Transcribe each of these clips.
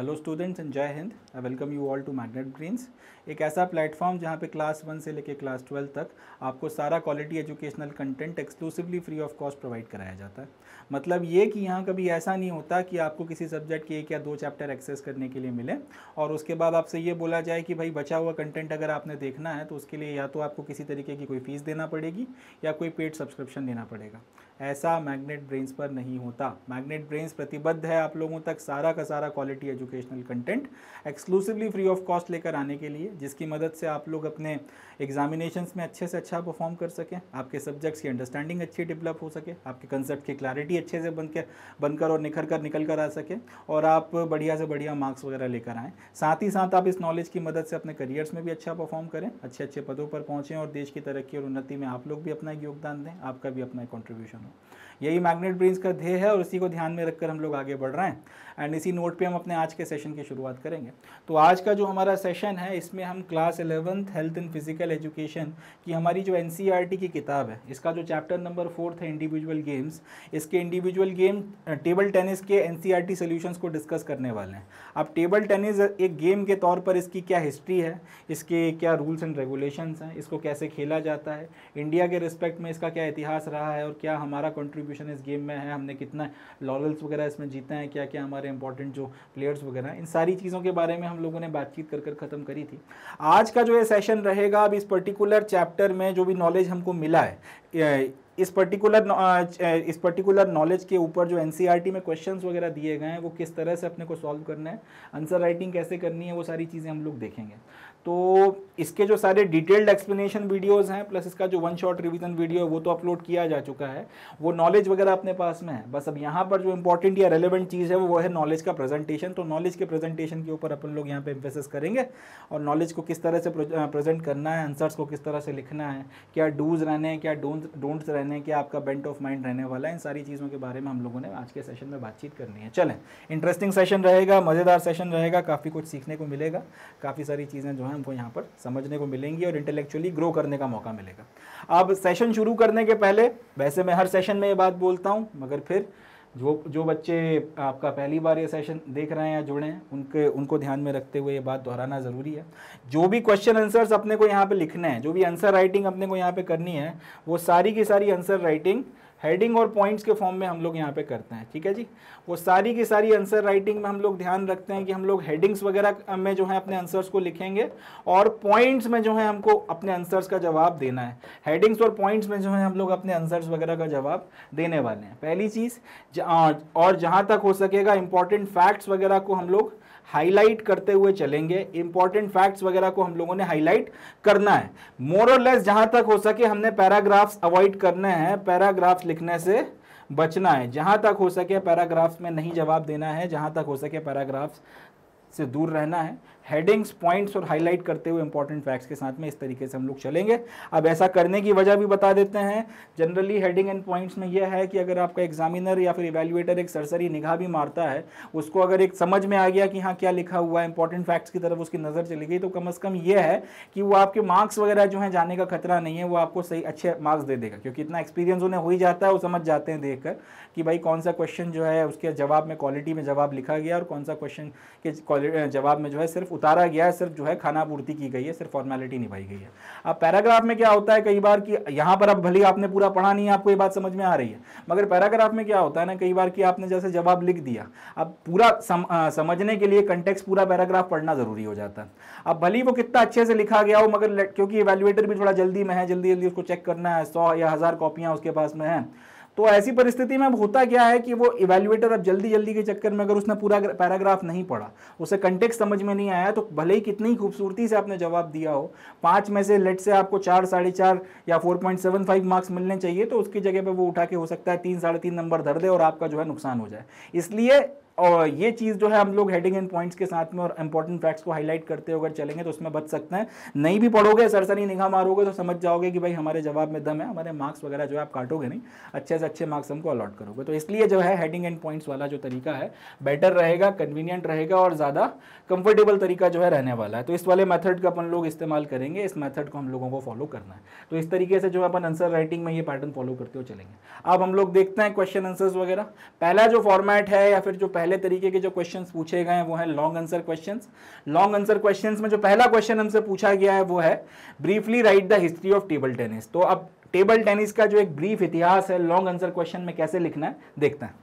hello students and जय हिंद I welcome you all to Magnet Brains एक ऐसा प्लेटफॉर्म जहां पे क्लास वन से लेके क्लास ट्वेल्व तक आपको सारा quality educational content exclusively free of cost provide कराया जाता है मतलब ये कि यहाँ कभी ऐसा नहीं होता कि आपको किसी सब्जेक्ट के एक या दो चैप्टर एक्सेस करने के लिए मिले और उसके बाद आपसे ये बोला जाए कि भाई बचा हुआ कंटेंट अगर आपने देखना है तो उसके लिए या तो आपको किसी तरीके की कोई फ़ीस देना पड़ेगी या कोई पेड सब्सक्रिप्शन देना पड़ेगा ऐसा मैग्नेट ब्रेन्स पर नहीं होता मैग्नेट ब्रेन्स प्रतिबद्ध है आप लोगों तक सारा का सारा quality educational content exclusively free of cost लेकर आने के लिए जिसकी मदद से आप लोग अपने एग्जामिनेशन में अच्छे से अच्छा परफॉर्म कर सकें आपके सब्जेक्ट्स की अंडरस्टैंडिंग अच्छी डेवलप हो सके आपके कंसेप्ट की क्लैरिटी अच्छे से बन के बनकर और निखर कर निकल कर आ सके और आप बढ़िया से बढ़िया मार्क्स वगैरह लेकर आएँ साथ ही साथ आप इस नॉलेज की मदद से अपने करियर्स में भी अच्छा परफॉर्म करें अच्छे अच्छे पदों पर पहुँचें और देश की तरक्की और उन्नति में आप लोग भी अपना योगदान दें आपका भी अपना कॉन्ट्रीब्यूशन हो यही मैग्नेट ब्रिंस का ध्येय है और इसी को ध्यान में रखकर हम लोग आगे बढ़ रहे हैं एंड इसी नोट पे हम अपने आज के सेशन की शुरुआत करेंगे तो आज का जो हमारा सेशन है इसमें हम class eleventh health and physical education की हमारी जो एन e की किताब है इसका जो चैप्टर नंबर फोर्थ है इंडिविजुअल गेम्स इसके इंडिविजुअल गेम टेबल टेनिस के एन सी e को डिस्कस करने वाले हैं अब टेबल टेनिस एक गेम के तौर पर इसकी क्या हिस्ट्री है इसके क्या रूल्स एंड रेगुलेशन हैं इसको कैसे खेला जाता है इंडिया के रिस्पेक्ट में इसका क्या इतिहास रहा है और क्या हमारा कंट्रीब्यूशन इस गेम में है हमने कितना लॉरल्स वगैरह इसमें जीते हैं क्या क्या हमारे इंपॉर्टेंट जो प्लेयर्स वगैरह इन सारी चीज़ों के बारे में हम लोगों ने बातचीत कर कर ख़त्म करी थी आज का जो ये सेशन रहेगा अब इस पर्टिकुलर चैप्टर में जो भी नॉलेज हमको मिला है इस पर्टिकुलर इस पर्टिकुलर नॉलेज के ऊपर जो एन e में क्वेश्चन वगैरह दिए गए हैं वो किस तरह से अपने को सॉल्व करना है आंसर राइटिंग कैसे करनी है वो सारी चीज़ें हम लोग देखेंगे तो इसके जो सारे डिटेल्ड एक्सप्लेनेशन वीडियोस हैं प्लस इसका जो वन शॉट रिवीजन वीडियो है वो तो अपलोड किया जा चुका है वो नॉलेज वगैरह अपने पास में है बस अब यहाँ पर जो इंपॉर्टेंट या रेलिवेंट चीज़ है वो है नॉलेज का प्रेजेंटेशन तो नॉलेज के प्रेजेंटेशन के ऊपर अपन लोग यहाँ पे एम्फेसिस करेंगे और नॉलेज को किस तरह से प्रेजेंट करना है आंसर्स को किस तरह से लिखना है क्या डूज रहने हैं क्या डोंट डोंट्स रहने हैं क्या आपका बेंट ऑफ माइंड रहने वाला है इन सारी चीज़ों के बारे में हम लोगों ने आज के सेशन में बातचीत करनी है चलें इंटरेस्टिंग सेशन रहेगा मज़ेदार सेशन रहेगा काफ़ी कुछ सीखने को मिलेगा काफ़ी सारी चीज़ें जो है हमको यहाँ पर समझने को मिलेंगी और इंटेलेक्चुअली ग्रो करने का मौका मिलेगा अब सेशन शुरू करने के पहले वैसे मैं हर सेशन में ये बात बोलता हूँ मगर फिर जो जो बच्चे आपका पहली बार ये सेशन देख रहे हैं या जुड़े हैं उनके उनको ध्यान में रखते हुए ये बात दोहराना ज़रूरी है जो भी क्वेश्चन आंसर्स अपने को यहाँ पे लिखना है जो भी आंसर राइटिंग अपने को यहाँ पे करनी है वो सारी की सारी आंसर राइटिंग हेडिंग और पॉइंट्स के फॉर्म में हम लोग यहाँ पे करते हैं ठीक है जी वो सारी की सारी आंसर राइटिंग में हम लोग ध्यान रखते हैं कि हम लोग हेडिंग्स वगैरह में जो है अपने आंसर्स को लिखेंगे और पॉइंट्स में जो है हमको अपने आंसर्स का जवाब देना है हेडिंग्स और पॉइंट्स में जो है हम लोग अपने आंसर्स वगैरह का जवाब देने वाले हैं पहली चीज़ और जहाँ तक हो सकेगा इंपॉर्टेंट फैक्ट्स वगैरह को हम लोग हाईलाइट करते हुए चलेंगे इंपॉर्टेंट फैक्ट्स वगैरह को हम लोगों ने हाईलाइट करना है मोर और लेस जहां तक हो सके हमने पैराग्राफ्स अवॉइड करने हैं पैराग्राफ्स लिखने से बचना है जहां तक हो सके पैराग्राफ्स में नहीं जवाब देना है जहां तक हो सके पैराग्राफ्स से दूर रहना है हेडिंग्स पॉइंट्स और हाईलाइट करते हुए इंपॉर्टेंट फैक्ट्स के साथ में इस तरीके से हम लोग चलेंगे अब ऐसा करने की वजह भी बता देते हैं जनरली हेडिंग एंड पॉइंट्स में यह है कि अगर आपका एग्जामिनर या फिर इवेल्युएटर एक सरसरी निगाह भी मारता है उसको अगर एक समझ में आ गया कि हाँ क्या लिखा हुआ है इंपॉर्टेंट फैक्ट्स की तरफ उसकी नज़र चली गई तो कम अज़ कम यह है कि वो आपके मार्क्स वगैरह जो हैं जाने का खतरा नहीं है वो आपको सही अच्छे मार्क्स दे देगा क्योंकि इतना एक्सपीरियंस उन्हें हो ही जाता है वो समझ जाते हैं देख कि भाई कौन सा क्वेश्चन जो है उसके जवाब में क्वालिटी में जवाब लिखा गया और कौन सा क्वेश्चन के जवाब में जो है सिर्फ सिर्फ उतारा गया है सिर्फ जो है खाना पूर्ति की गई है सिर्फ फॉर्मेलिटी निभाई गई है अब पैराग्राफ में क्या होता है कई बार कि यहाँ पर अब भले आपने पूरा पढ़ा नहीं है आपको ये बात समझ में आ रही है मगर पैराग्राफ में क्या होता है ना कई बार कि आपने जैसे जवाब लिख दिया अब पूरा सम, आ, समझने के लिए कंटेक्स पूरा पैराग्राफ पढ़ना ज़रूरी हो जाता है अब भले वो कितना अच्छे से लिखा गया हो मगर क्योंकि इवेल्युएटर भी थोड़ा जल्दी में है जल्दी जल्दी उसको चेक करना है सौ या हज़ार कॉपियाँ उसके पास में हैं तो ऐसी परिस्थिति में अब होता क्या है कि वो इवेल्युएटर अब जल्दी जल्दी के चक्कर में अगर उसने पूरा पैराग्राफ नहीं पढ़ा उसे कंटेक्ट समझ में नहीं आया तो भले ही कितनी खूबसूरती से आपने जवाब दिया हो पांच में से लेट से आपको चार साढ़े चार या four point seven five marks मिलने चाहिए तो उसकी जगह पर वो उठा के हो सकता है तीन साढ़े तीन नंबर धर दे और आपका जो है नुकसान हो जाए इसलिए और ये चीज़ जो है हम लोग हेडिंग एंड पॉइंट्स के साथ में और इंपॉर्टेंट फैक्ट्स को हाईलाइट करते हुए अगर चलेंगे तो उसमें बच सकते हैं नहीं भी पढ़ोगे सरसरी निगाह मारोगे तो समझ जाओगे कि भाई हमारे जवाब में दम है हमारे मार्क्स वगैरह जो है आप काटोगे नहीं अच्छे से अच्छे मार्क्स हमको अलॉट करोगे तो इसलिए जो है हेडिंग एंड पॉइंट्स वाला जो तरीका है बेटर रहेगा कन्वीनियंट रहेगा और ज़्यादा कंफर्टेबल तरीका जो है रहने वाला है तो इस वाले मेथड का अपन लोग इस्तेमाल करेंगे इस मेथड को हम लोगों को फॉलो करना है तो इस तरीके से जो अपन आंसर राइटिंग में ये पैटर्न फॉलो करते हुए चलेंगे अब हम लोग देखते हैं क्वेश्चन आंसर्स वगैरह पहला जो फॉर्मेट है या फिर जो पहले पहले तरीके के जो क्वेश्चन पूछे गए हैं वो है long answer question long answer question में जो पहला क्वेश्चन हमसे पूछा गया है वो है briefly write the history of table tennis तो अब टेबल टेनिस का जो एक ब्रीफ इतिहास है लॉन्ग आंसर क्वेश्चन में कैसे लिखना है देखते हैं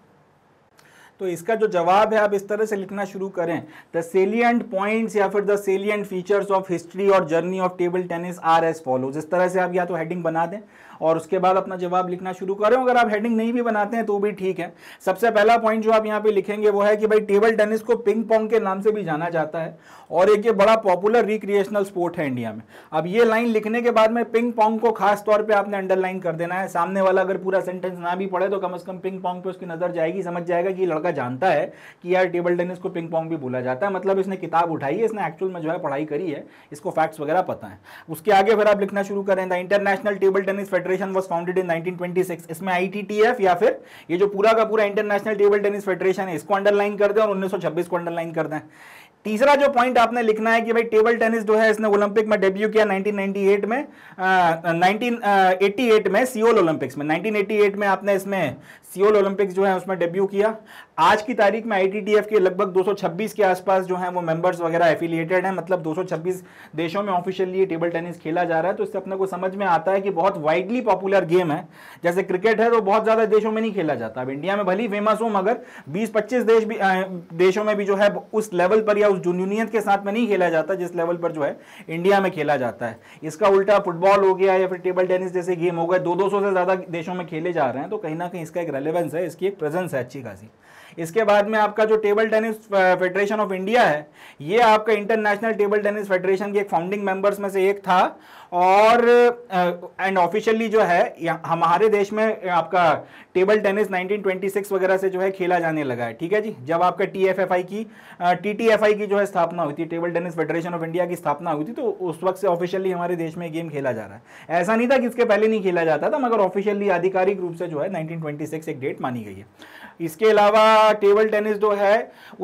तो इसका जो जवाब है आप इस तरह से लिखना शुरू करें द सेलियंट पॉइंट्स या फिर the salient features of history और journey of table tennis are as follows इस तरह से आप या तो हेडिंग बना दें और उसके बाद अपना जवाब लिखना शुरू करें अगर आप हेडिंग नहीं भी बनाते हैं तो भी ठीक है सबसे पहला पॉइंट जो आप यहाँ पे लिखेंगे वो है कि भाई टेबल टेनिस को पिंग पोंग के नाम से भी जाना जाता है और एक ये बड़ा पॉपुलर रिक्रिएशनल स्पोर्ट है इंडिया में अब ये लाइन लिखने के बाद में पिंग पोंग को खास तौर पर आपने अंडरलाइन कर देना है सामने वाला अगर पूरा सेंटेंस ना भी पड़े तो कम अज कम पिंग पोंग पे उसकी नजर जाएगी समझ जाएगा कि लड़का जानता है कि यार टेबल टेनिस को पिंग पोंग भी बोला जाता है मतलब इसने किताब उठाई है इसने एक्चुअल में जो है पढ़ाई करी है इसको फैक्ट्स वगैरह पता है उसके आगे फिर आप लिखना शुरू करें the international table tennis federation federation was founded in 1926 इसमें आईटीटीएफ या फिर ये जो पूरा का पूरा इंटरनेशनल टेबल टेनिस फेडरेशन है इसको अंडरलाइन कर दें और 1926 को अंडरलाइन कर दें तीसरा जो पॉइंट आपने लिखना है कि भाई टेबल टेनिस जो है इसने ओलंपिक में डेब्यू किया 1998 में आ, 1988 में सियोल ओलंपिक्स में 1988 में आपने इसमें सियोल ओलंपिक्स जो है उसमें डेब्यू किया आज की तारीख में आई के लगभग 226 के आसपास जो है वो मेंबर्स वगैरह एफिलिएटेड हैं मतलब 226 देशों में ऑफिशियली टेबल टेनिस खेला जा रहा है तो इससे अपने को समझ में आता है कि बहुत वाइडली पॉपुलर गेम है जैसे क्रिकेट है तो बहुत ज़्यादा देशों में नहीं खेला जाता अब इंडिया में भली फेमस हो मगर बीस पच्चीस देश भी आ, देशों में भी जो है उस लेवल पर या उस जूनियत के साथ में नहीं खेला जाता जिस लेवल पर जो है इंडिया में खेला जाता है इसका उल्टा फुटबॉल हो गया या फिर टेबल टेनिस जैसे गेम हो गए दो दो से ज़्यादा देशों में खेले जा रहे हैं तो कहीं ना कहीं इसका एक रेलिवेंस है इसकी एक प्रेजेंस है अच्छी खासी इसके बाद में आपका जो table tennis federation of India है ये आपका इंटरनेशनल टेबल टेनिस फेडरेशन के एक फाउंडिंग मेंबर्स में से एक था और एंड ऑफिशियली जो है हमारे देश में आपका टेबल टेनिस 1926 वगैरह से जो है खेला जाने लगा है ठीक है जी जब आपका टीएफएफआई की टीटीएफआई की जो है स्थापना हुई थी table tennis federation of India की स्थापना हुई थी तो उस वक्त से ऑफिशियली हमारे देश में गेम खेला जा रहा है ऐसा नहीं था कि इसके पहले नहीं खेला जाता था मगर ऑफिशियली आधिकारिक रूप से जो है नाइनटीन एक डेट मानी गई है इसके अलावा टेबल टेनिस जो है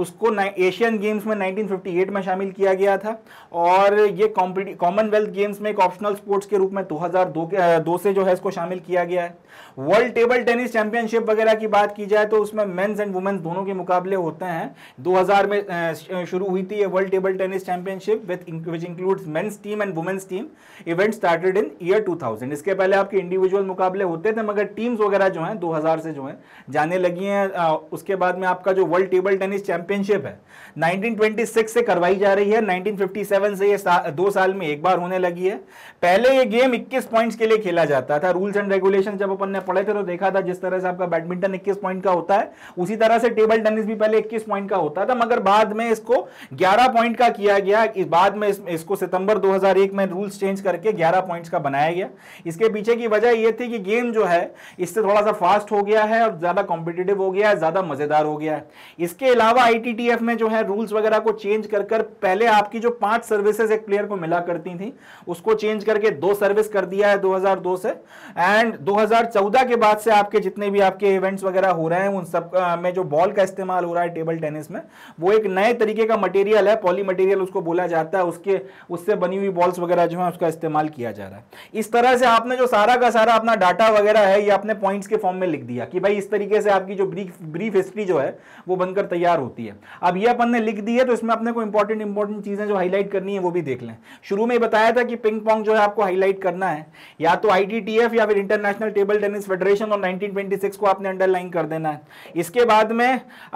उसको एशियन गेम्स में 1958 में शामिल किया गया था और ये कॉमनवेल्थ गेम्स में एक ऑप्शनल स्पोर्ट्स के रूप में 2002 के दो से जो है इसको शामिल किया गया है वर्ल्ड टेबल टेनिस चैंपियनशिप वगैरह की बात की जाए तो उसमें मेन्स एंड वुमेन्स दोनों के मुकाबले होते हैं 2000 में शुरू हुई थी ये world table tennis championship with which includes men's team and women's team event started in year 2000 इसके पहले आपके इंडिविजुअल मुकाबले होते थे मगर टीम्स वगैरह जो हैं 2000 से जो हैं जाने लगी हैं हैं उसके बाद में आपका जो वर्ल्ड टेबल टेनिस चैंपियनशिप है 1926 से करवाई जा रही है 1957 से ये सा, दो साल में एक बार होने लगी है पहले ये गेम 21 पॉइंट्स के लिए खेला जाता था रूल्स एंड रेगुलेशन जब अपन ने पढ़े थे तो देखा था जिस तरह से आपका बैडमिंटन इक्कीस पॉइंट का होता है उसी तरह से टेबल टेनिस भी पहले इक्कीस पॉइंट का होता था मगर बाद में इसको ग्यारह पॉइंट का किया गया इस बाद में इस, इसको सितंबर दो में रूल्स चेंज करके ग्यारह पॉइंट का बनाया गया इसके पीछे की वजह यह थी कि गेम जो है इससे थोड़ा सा फास्ट हो गया है और ज़्यादा कॉम्पिटेटिव हो गया है ज़्यादा मज़ेदार हो गया है इसके अलावा आई में जो है रूल्स वगैरह को चेंज कर कर पहले आपकी जो पांच सर्विसेज एक प्लेयर को मिला करती थी उसको चेंज करके दो सर्विस कर दिया है 2002 से एंड 2014 के बाद से आपके जितने भी आपके इवेंट्स वगैरह हो रहे हैं उन सब में जो बॉल का इस्तेमाल हो रहा है टेबल टेनिस में वो एक नए तरीके का मटेरियल है पॉली मटेरियल उसको बोला जाता है उसके उससे बनी हुई बॉल्स वगैरह जो है उसका इस्तेमाल किया जा रहा है इस तरह से आपने जो सारा का सारा अपना डाटा वगैरह है ये अपने पॉइंट्स के फॉर्म में लिख दिया कि भाई इस तरीके से आपकी जो ब्री ब्रीफ ब्रीफ हिस्ट्री जो है वो बनकर तैयार होती है अब ये अपन ने लिख दी है तो इसमें अपने को इंपॉर्टेंट इंपॉर्टेंट चीज़ें जो हाईलाइट करनी है वो भी देख लें शुरू में बताया था कि पिंग पॉन्ग जो है आपको हाईलाइट करना है या तो आई या फिर इंटरनेशनल टेबल टेनिस फेडरेशन और नाइनटीन को आपने अंडरलाइन कर देना है इसके बाद में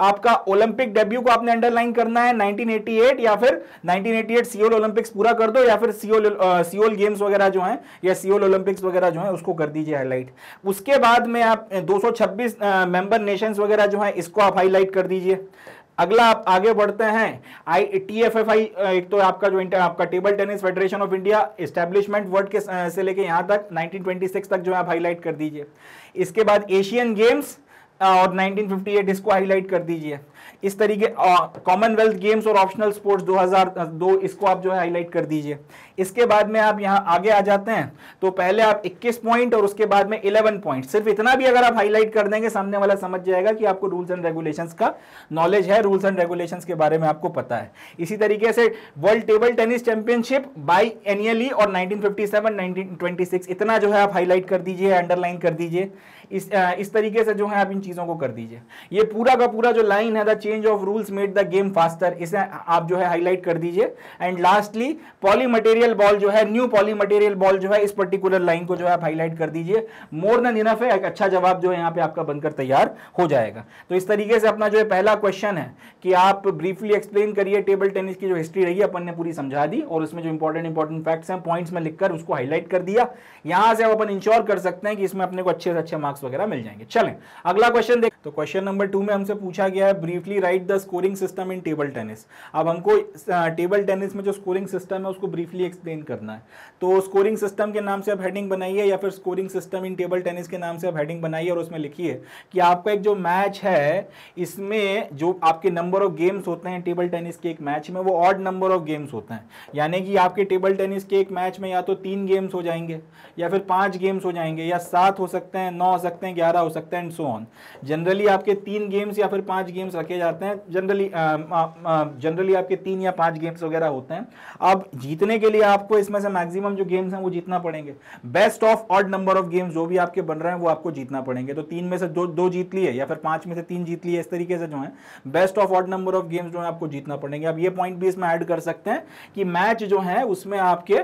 आपका ओलंपिक डेब्यू को आपने अंडरलाइन करना है नाइनटीन या फिर नाइनटीन सियोल ओलंपिक्स पूरा कर दो या फिर सियोल सियोल गेम्स वगैरह जो है या सियोल ओलंपिक्स वगैरह जो है उसको कर दीजिए हाईलाइट उसके बाद में आप 226 मेंबर नेशंस ऑप्शंस वगैरह जो है इसको आप हाईलाइट कर दीजिए अगला आप आगे बढ़ते हैं I T F F I एक तो आपका जो इंटर आपका table tennis federation of India establishment world के से लेके यहाँ तक 1926 तक जो है आप हाईलाइट कर दीजिए इसके बाद एशियन गेम्स और 1958 इसको हाईलाइट कर दीजिए इस तरीके कॉमनवेल्थ गेम्स और ऑप्शनल स्पोर्ट्स 2002 इसको आप जो है हाईलाइट कर दीजिए इसके बाद में आप यहां आगे आ जाते हैं तो पहले आप 21 पॉइंट और उसके बाद में 11 पॉइंट सिर्फ इतना भी अगर आप हाईलाइट कर देंगे सामने वाला समझ जाएगा कि आपको रूल्स एंड रेगुलेशंस का नॉलेज है रूल्स एंड रेगुलेशंस के बारे में आपको पता है इसी तरीके से world table tennis championship biannually और नाइनटीन इतना जो है आप हाईलाइट कर दीजिए अंडरलाइन कर दीजिए इस इस तरीके से जो है आप इन चीज़ों को कर दीजिए ये पूरा का पूरा जो लाइन है the change of rules made the game faster इसे आप जो है हाईलाइट कर दीजिए and lastly poly material material ball जो है न्यू पॉली मटेरियल बॉल जो है इस पर्टिकुलर लाइन को जो है आप हाईलाइट कर दीजिए मोर देन इनफ है एक अच्छा जवाब जो है यहाँ पे आपका बनकर तैयार हो जाएगा तो इस तरीके से अपना जो है पहला क्वेश्चन है कि आप ब्रीफली एक्सप्लेन करिए टेबल टेनिस की जो हिस्ट्री रही अपन ने पूरी समझा दी और उसमें जो इंपॉर्टेंट इंपॉर्टेंट फैक्ट्स हैं पॉइंट्स में लिखकर उसको हाईलाइट कर दिया यहाँ से अपन इंश्योर कर सकते हैं कि इसमें अपने को अच्छे से अच्छे मार्क्स वगैरह मिल जाएंगे चलें अगला क्वेश्चन देख तो क्वेश्चन नंबर टू में हमसे पूछा गया है briefly write the scoring system in table tennis अब हमको टेबल टेनिस में जो स्कोरिंग सिस्टम है उसको ब्रीफली एक्सप्लेन करना है तो स्कोरिंग सिस्टम के नाम से आप हेडिंग बनाइए या फिर scoring system in table tennis के नाम से आप हेडिंग बनाइए और उसमें लिखिए कि आपका एक जो मैच है इसमें जो आपके नंबर ऑफ गेम्स होते हैं टेबल टेनिस के एक मैच में वो ऑड नंबर ऑफ गेम्स होते हैं यानी कि आपके टेबल टेनिस के एक मैच में या तो तीन गेम्स हो जाएंगे या फिर पाँच गेम्स हो जाएंगे या सात हो सकते हैं नौ हो सकते हैं ग्यारह हो सकते हैं एंड सो ऑन जनरली आपके तीन गेम्स या फिर पाँच गेम्स रखे जाते हैं जनरली जनरली आपके तीन या पाँच गेम्स वगैरह होते हैं अब जीतने के लिए आपको इसमें से मैक्सिमम जो गेम्स हैं वो जीतना पड़ेंगे best of odd number of games जो भी आपके बन रहे हैं वो आपको जीतना पड़ेंगे तो तीन में से दो दो जीत लिए या फिर पांच में से तीन जीत लिए इस तरीके से जो है best of odd number of games जो है आपको जीतना पड़ेंगे आप ये पॉइंट भी इसमें ऐड कर सकते हैं कि मैच जो है उसमें आपके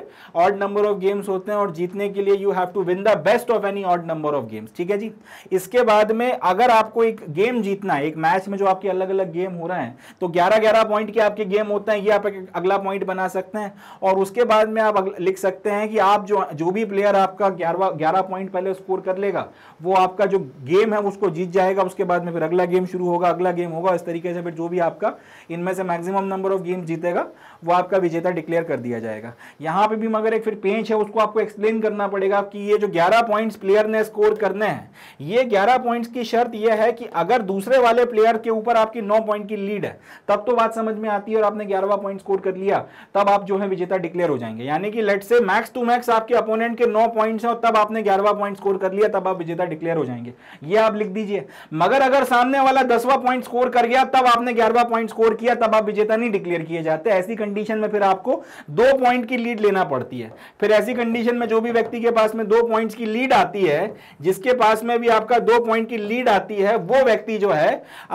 ऑड नंबर ऑफ गेम्स होते हैं और जीतने के लिए you have to win the best of any odd number of games ठीक है जी इसके बाद में अगर आपको एक गेम जीतना है एक मैच में जो आपके अलग अलग गेम हो रहे हैं तो ग्यारह ग्यारह पॉइंट के आपके गेम होते हैं ये आप अगला पॉइंट बना सकते हैं और उसके बाद बाद में आप लिख सकते हैं कि आप जो जो भी प्लेयर आपका ग्यारह ग्यारह पॉइंट पहले स्कोर कर लेगा वो आपका जो गेम है उसको जीत जाएगा उसके बाद में फिर अगला गेम शुरू होगा अगला गेम होगा इस तरीके से फिर जो भी आपका इनमें से मैक्सिमम नंबर ऑफ गेम जीतेगा वो आपका विजेता डिक्लेयर कर दिया जाएगा यहाँ पे भी मगर एक फिर पेंच है उसको आपको एक्सप्लेन करना पड़ेगा कि ये जो 11 पॉइंट्स प्लेयर ने स्कोर करने हैं ये 11 पॉइंट्स की शर्त ये है कि अगर दूसरे वाले प्लेयर के ऊपर आपकी 9 पॉइंट की लीड है तब तो बात समझ में आती है और आपने ग्यारहवा पॉइंट स्कोर कर लिया तब आप जो है विजेता डिक्लेयर हो जाएंगे यानी कि let's say max to max आपके अपोनेंट के नौ पॉइंट है और तब आपने ग्यारहवा पॉइंट स्कोर कर लिया तब आप विजेता डिक्लेयर हो जाएंगे ये आप लिख दीजिए मगर अगर सामने वाला दसवा पॉइंट स्कोर कर गया तब आपने ग्यारहवा पॉइंट स्कोर किया तब आप विजेता नहीं डिक्लेयर किए जाते ऐसी कंडीशन कंडीशन में फिर आपको दो पॉइंट की लीड लेना पड़ती है फिर ऐसी कंडीशन में जो भी व्यक्ति के पास में दो पॉइंट्स की लीड आती है जिसके पास में भी आपका दो पॉइंट की लीड आती है वो व्यक्ति जो है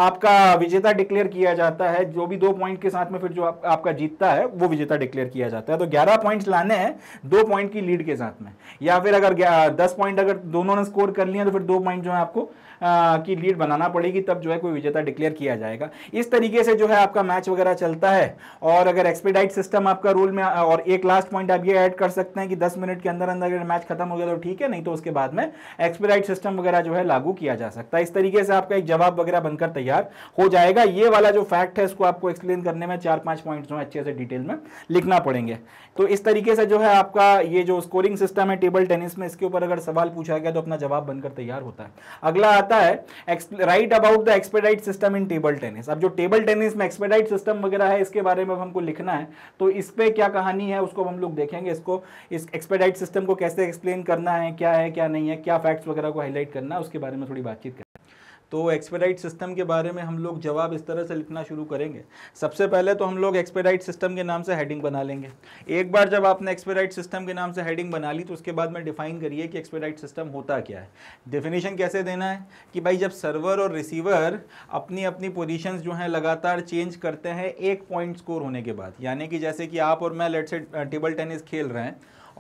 आपका विजेता डिक्लेयर किया जाता है जो भी दो पॉइंट के साथ में फिर जो आप, आपका जीतता है वो विजेता डिक्लेयर किया जाता है तो ग्यारह पॉइंट लाने हैं दो पॉइंट की लीड के साथ में या फिर अगर दस पॉइंट अगर दोनों ने स्कोर कर लिया तो फिर दो पॉइंट जो है आपको की लीड बनाना पड़ेगी तब जो है कोई विजेता डिक्लेयर किया जाएगा इस तरीके से जो है आपका मैच वगैरह चलता है और अगर एक्सपेडाइट सिस्टम आपका रूल में और एक लास्ट पॉइंट आप ये ऐड कर सकते हैं कि दस मिनट के अंदर अंदर अगर मैच खत्म हो गया तो ठीक है नहीं तो उसके बाद में एक्सपेडाइट सिस्टम वगैरह जो है लागू किया जा सकता है इस तरीके से आपका एक जवाब वगैरह बनकर तैयार हो जाएगा ये वाला जो फैक्ट है इसको आपको एक्सप्लेन करने में चार पांच पॉइंट्स जो है अच्छे से डिटेल में लिखना पड़ेंगे तो इस तरीके से जो है आपका ये जो स्कोरिंग सिस्टम है टेबल टेनिस में इसके ऊपर अगर सवाल पूछा गया तो अपना जवाब बनकर तैयार होता है अगला आता है write about the expedite system in table tennis अब जो टेबल टेनिस में एक्सपेडाइट सिस्टम वगैरह है इसके बारे में हमको लिखना है तो इस पर क्या कहानी है उसको हम लोग देखेंगे इसको इस एक्सपेडाइट सिस्टम को कैसे एक्सप्लेन करना है क्या है क्या नहीं है क्या फैक्ट्स वगैरह को हाईलाइट करना है उसके बारे में थोड़ी बातचीत तो एक्सपेडाइट सिस्टम के बारे में हम लोग जवाब इस तरह से लिखना शुरू करेंगे सबसे पहले तो हम लोग एक्सपेडाइट सिस्टम के नाम से हेडिंग बना लेंगे एक बार जब आपने एक्सपेडाइट सिस्टम के नाम से हेडिंग बना ली तो उसके बाद में डिफाइन करिए कि एक्सपेडाइट सिस्टम होता क्या है डेफिनेशन कैसे देना है कि भाई जब सर्वर और रिसीवर अपनी अपनी पोजिशन जो हैं लगातार चेंज करते हैं एक पॉइंट स्कोर होने के बाद यानी कि जैसे कि आप और मैं लेट से टेबल टेनिस खेल रहे हैं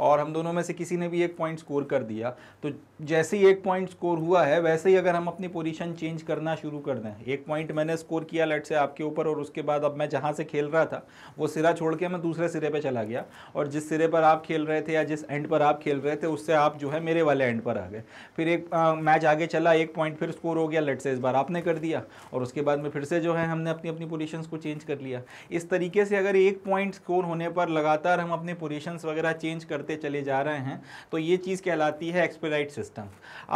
और हम दोनों में से किसी ने भी एक पॉइंट स्कोर कर दिया तो जैसे ही एक पॉइंट स्कोर हुआ है वैसे ही अगर हम अपनी पोजीशन चेंज करना शुरू कर दें एक पॉइंट मैंने स्कोर किया लेट से आपके ऊपर और उसके बाद अब मैं जहाँ से खेल रहा था वो सिरा छोड़ के मैं दूसरे सिरे पर चला गया और जिस सिरे पर आप खेल रहे थे या जिस एंड पर आप खेल रहे थे उससे आप जो है मेरे वाले एंड पर आ गए फिर एक मैच आगे चला एक पॉइंट फिर स्कोर हो गया लेट से इस बार आपने कर दिया और उसके बाद में फिर से जो है हमने अपनी अपनी पोजिशन को चेंज कर लिया इस तरीके से अगर एक पॉइंट स्कोर होने पर लगातार हम अपनी पोजिशन वगैरह चेंज करते बढ़ते चले जा रहे हैं तो ये चीज़ कहलाती है एक्सपेराइट सिस्टम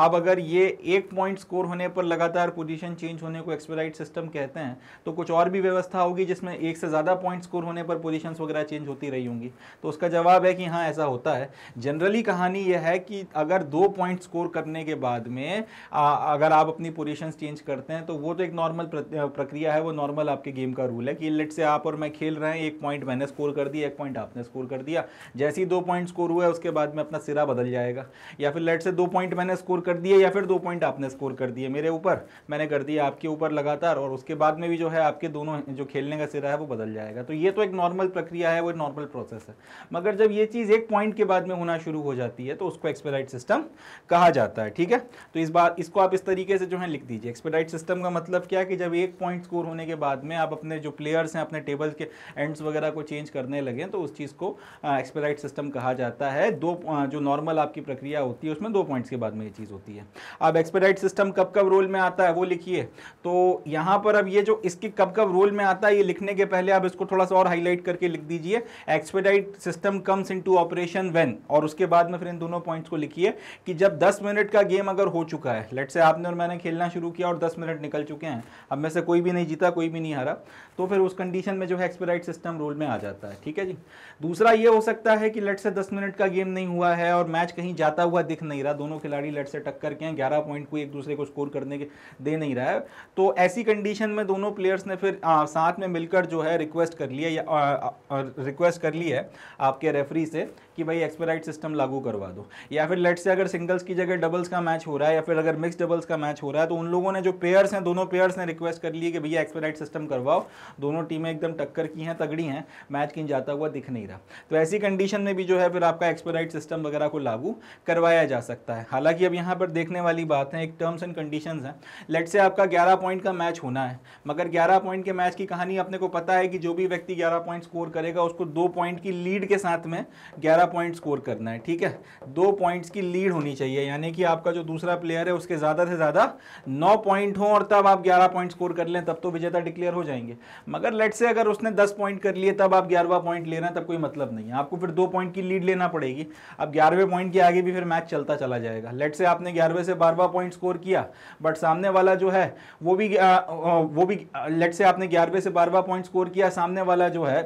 अब अगर ये एक पॉइंट स्कोर होने पर लगातार पोजीशन चेंज होने को एक्सपेराइट सिस्टम कहते हैं तो कुछ और भी व्यवस्था होगी जिसमें एक से ज़्यादा पॉइंट स्कोर होने पर पोजिशन वगैरह चेंज होती रही होंगी तो उसका जवाब है कि हाँ ऐसा होता है जनरली कहानी यह है कि अगर दो पॉइंट स्कोर करने के बाद में आ, अगर आप अपनी पोजिशन चेंज करते हैं तो वो तो एक नॉर्मल प्रक्रिया है वो नॉर्मल आपके गेम का रूल है कि लेट से आप और मैं खेल रहे हैं एक पॉइंट मैंने स्कोर कर दिया एक पॉइंट आपने स्कोर कर दिया जैसे ही दो पॉइंट स्कोर स्कोर हुआ है उसके बाद में अपना सिरा बदल जाएगा या फिर लेट से दो पॉइंट मैंने स्कोर कर दिए या फिर दो पॉइंट आपने स्कोर कर दिए मेरे ऊपर मैंने कर दिया आपके ऊपर लगातार और उसके बाद में भी जो है आपके दोनों जो खेलने का सिरा है वो बदल जाएगा तो ये तो एक नॉर्मल प्रक्रिया है वो एक नॉर्मल प्रोसेस है मगर जब ये चीज़ एक पॉइंट के बाद में होना शुरू हो जाती है तो उसको एक्सपेराइट सिस्टम कहा जाता है ठीक है तो इस बात इसको आप इस तरीके से जो है लिख दीजिए एक्सपेराइट सिस्टम का मतलब क्या कि जब एक पॉइंट स्कोर होने के बाद में आप अपने जो प्लेयर्स हैं अपने टेबल के एंड्स वगैरह को चेंज करने लगे तो उस चीज़ को एक्सपेराइट सिस्टम कहा जाता जाता है दो जो नॉर्मल आपकी प्रक्रिया होती है उसमें दो पॉइंट्स के बाद में ये चीज़ होती है अब एक्सपेडाइट सिस्टम कब कब रोल में आता है वो लिखिए तो यहाँ पर अब ये जो इसके कब कब रोल में आता है ये लिखने के पहले आप इसको थोड़ा सा और हाईलाइट करके लिख दीजिए expedite system comes in operation when और उसके बाद में फिर इन दोनों पॉइंट्स को लिखिए कि जब दस मिनट का गेम अगर हो चुका है लेट से आपने और मैंने खेलना शुरू किया और दस मिनट निकल चुके हैं अब में से कोई भी नहीं जीता कोई भी नहीं हारा तो फिर उस कंडीशन में जो है एक्सपेराइट सिस्टम रूल में आ जाता है ठीक है जी दूसरा ये हो सकता है कि लट से दस मिनट का गेम नहीं हुआ है और मैच कहीं जाता हुआ दिख नहीं रहा दोनों खिलाड़ी लट से टक्कर के हैं ग्यारह पॉइंट को एक दूसरे को स्कोर करने के दे नहीं रहा है तो ऐसी कंडीशन में दोनों प्लेयर्स ने फिर आ, साथ में मिलकर जो है रिक्वेस्ट कर लिया या रिक्वेस्ट कर ली है आपके रेफरी से कि भाई एक्सपेराइट सिस्टम लागू करवा दो या फिर लट से अगर सिंगल्स की जगह डबल्स का मैच हो रहा है या फिर अगर मिक्स डबल्स का मैच हो रहा है तो उन लोगों ने जो प्लेयर्स हैं दोनों प्लेयर्स ने रिक्वेस्ट कर ली है कि भैया एक्सपेराइट सिस्टम करवाओ दोनों टीमें एकदम टक्कर की हैं तगड़ी हैं मैच कहीं जाता हुआ दिख नहीं रहा तो ऐसी कंडीशन में भी जो है फिर आपका एक्सपेराइट सिस्टम वगैरह को लागू करवाया जा सकता है हालांकि अब यहाँ पर देखने वाली बात है एक टर्म्स एंड कंडीशन है लेट से आपका ग्यारह पॉइंट का मैच होना है मगर ग्यारह पॉइंट के मैच की कहानी अपने को पता है कि जो भी व्यक्ति ग्यारह पॉइंट स्कोर करेगा उसको दो पॉइंट की लीड के साथ में ग्यारह पॉइंट स्कोर करना है ठीक है दो पॉइंट्स की लीड होनी चाहिए यानी कि आपका जो दूसरा प्लेयर है उसके ज़्यादा से ज़्यादा नौ पॉइंट हो और तब आप ग्यारह पॉइंट स्कोर कर लें तब तो विजेता डिक्लेयर हो जाएंगे मगर लेट से अगर उसने दस पॉइंट कर लिए तब आप ग्यारहवा पॉइंट ले रहे हैं तब कोई मतलब नहीं है आपको फिर दो पॉइंट की लीड लेना पड़ेगी अब ग्यारहवें पॉइंट के आगे भी फिर मैच चलता चला जाएगा लेट से आपने ग्यारहवें से बारहवा पॉइंट स्कोर किया बट सामने वाला जो है वो भी वो भी लेट से आपने ग्यारहवें से बारहवा पॉइंट स्कोर किया सामने वाला जो है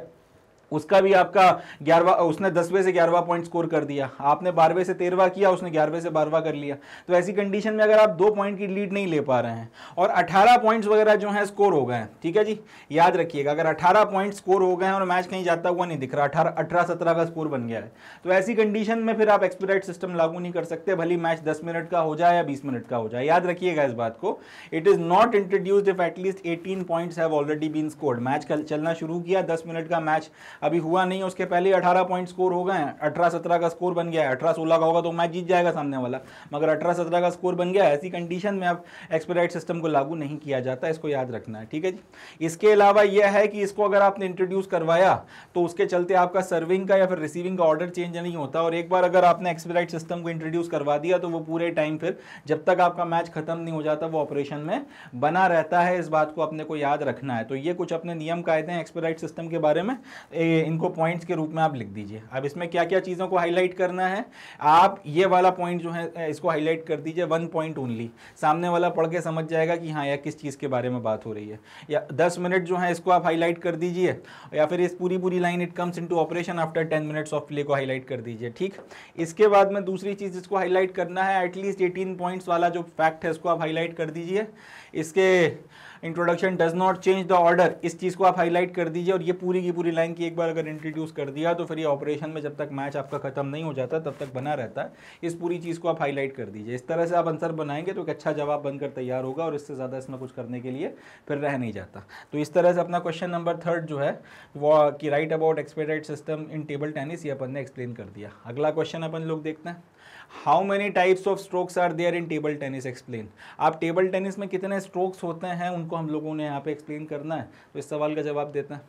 उसका भी आपका ग्यारहवा उसने दसवें से ग्यारहवा पॉइंट स्कोर कर दिया आपने बारहवें से तेरहवा किया उसने ग्यारहवें से बारहवा कर लिया तो ऐसी कंडीशन में अगर आप दो पॉइंट की लीड नहीं ले पा रहे हैं और अठारह पॉइंट्स वगैरह जो है स्कोर हो गए हैं ठीक है जी याद रखिएगा अगर अठारह पॉइंट स्कोर हो गए हैं और मैच कहीं जाता हुआ नहीं दिख रहा अठारह अठारह सत्रह का स्कोर बन गया है तो ऐसी कंडीशन में फिर आप एक्सपीराइट सिस्टम लागू नहीं कर सकते भली मैच दस मिनट का हो जाए या बीस मिनट का हो जाए याद रखिएगा इस बात को it is not introduced if at least eighteen points have already been scored match चलना शुरू किया दस मिनट का मैच अभी हुआ नहीं है उसके पहले अठारह पॉइंट स्कोर हो गए हैं अठारह सत्रह का स्कोर बन गया है अठारह सोलह का होगा तो मैच जीत जाएगा सामने वाला मगर अठारह सत्रह का स्कोर बन गया ऐसी कंडीशन में अब एक्सपेराइट सिस्टम को लागू नहीं किया जाता इसको याद रखना है ठीक है जी इसके अलावा यह है कि इसको अगर आपने इंट्रोड्यूस करवाया तो उसके चलते आपका सर्विंग का या फिर रिसीविंग का ऑर्डर चेंज नहीं होता और एक बार अगर आपने एक्सपेराइट सिस्टम को इंट्रोड्यूस करवा दिया तो वो पूरे टाइम फिर जब तक आपका मैच खत्म नहीं हो जाता वो ऑपरेशन में बना रहता है इस बात को अपने को याद रखना है तो ये कुछ अपने नियम कायदे हैं एक्सपेराइट सिस्टम के बारे में इनको पॉइंट्स के रूप में आप लिख दीजिए अब इसमें क्या क्या चीज़ों को हाईलाइट करना है आप ये वाला पॉइंट जो है इसको हाईलाइट कर दीजिए वन पॉइंट ओनली सामने वाला पढ़ के समझ जाएगा कि हाँ यह किस चीज़ के बारे में बात हो रही है या दस मिनट जो है इसको आप हाईलाइट कर दीजिए या फिर इस पूरी पूरी line it comes into operation after ten minutes of play को हाईलाइट कर दीजिए ठीक इसके बाद में दूसरी चीज़ इसको हाईलाइट करना है एटलीस्ट एटीन पॉइंट्स वाला जो फैक्ट है इसको आप हाईलाइट कर दीजिए इसके introduction does not change the order इस चीज़ को आप हाईलाइट कर दीजिए और ये पूरी की पूरी लाइन की एक बार अगर इंट्रोड्यूस कर दिया तो फिर ये ऑपरेशन में जब तक मैच आपका खत्म नहीं हो जाता तब तक बना रहता है इस पूरी चीज़ को आप हाईलाइट कर दीजिए इस तरह से आप आंसर बनाएंगे तो एक अच्छा जवाब बनकर तैयार होगा और इससे ज़्यादा इसमें कुछ करने के लिए फिर रह नहीं जाता तो इस तरह से अपना क्वेश्चन नंबर थर्ड जो है वो की write about expedite system in table tennis ये अपन ने एक्सप्लेन कर दिया अगला क्वेश्चन अपन लोग देखते हैं how many types of strokes are there in table tennis explain आप टेबल टेनिस में कितने स्ट्रोक्स होते हैं उनको हम लोगों ने यहाँ पे एक्सप्लेन करना है तो इस सवाल का जवाब देते हैं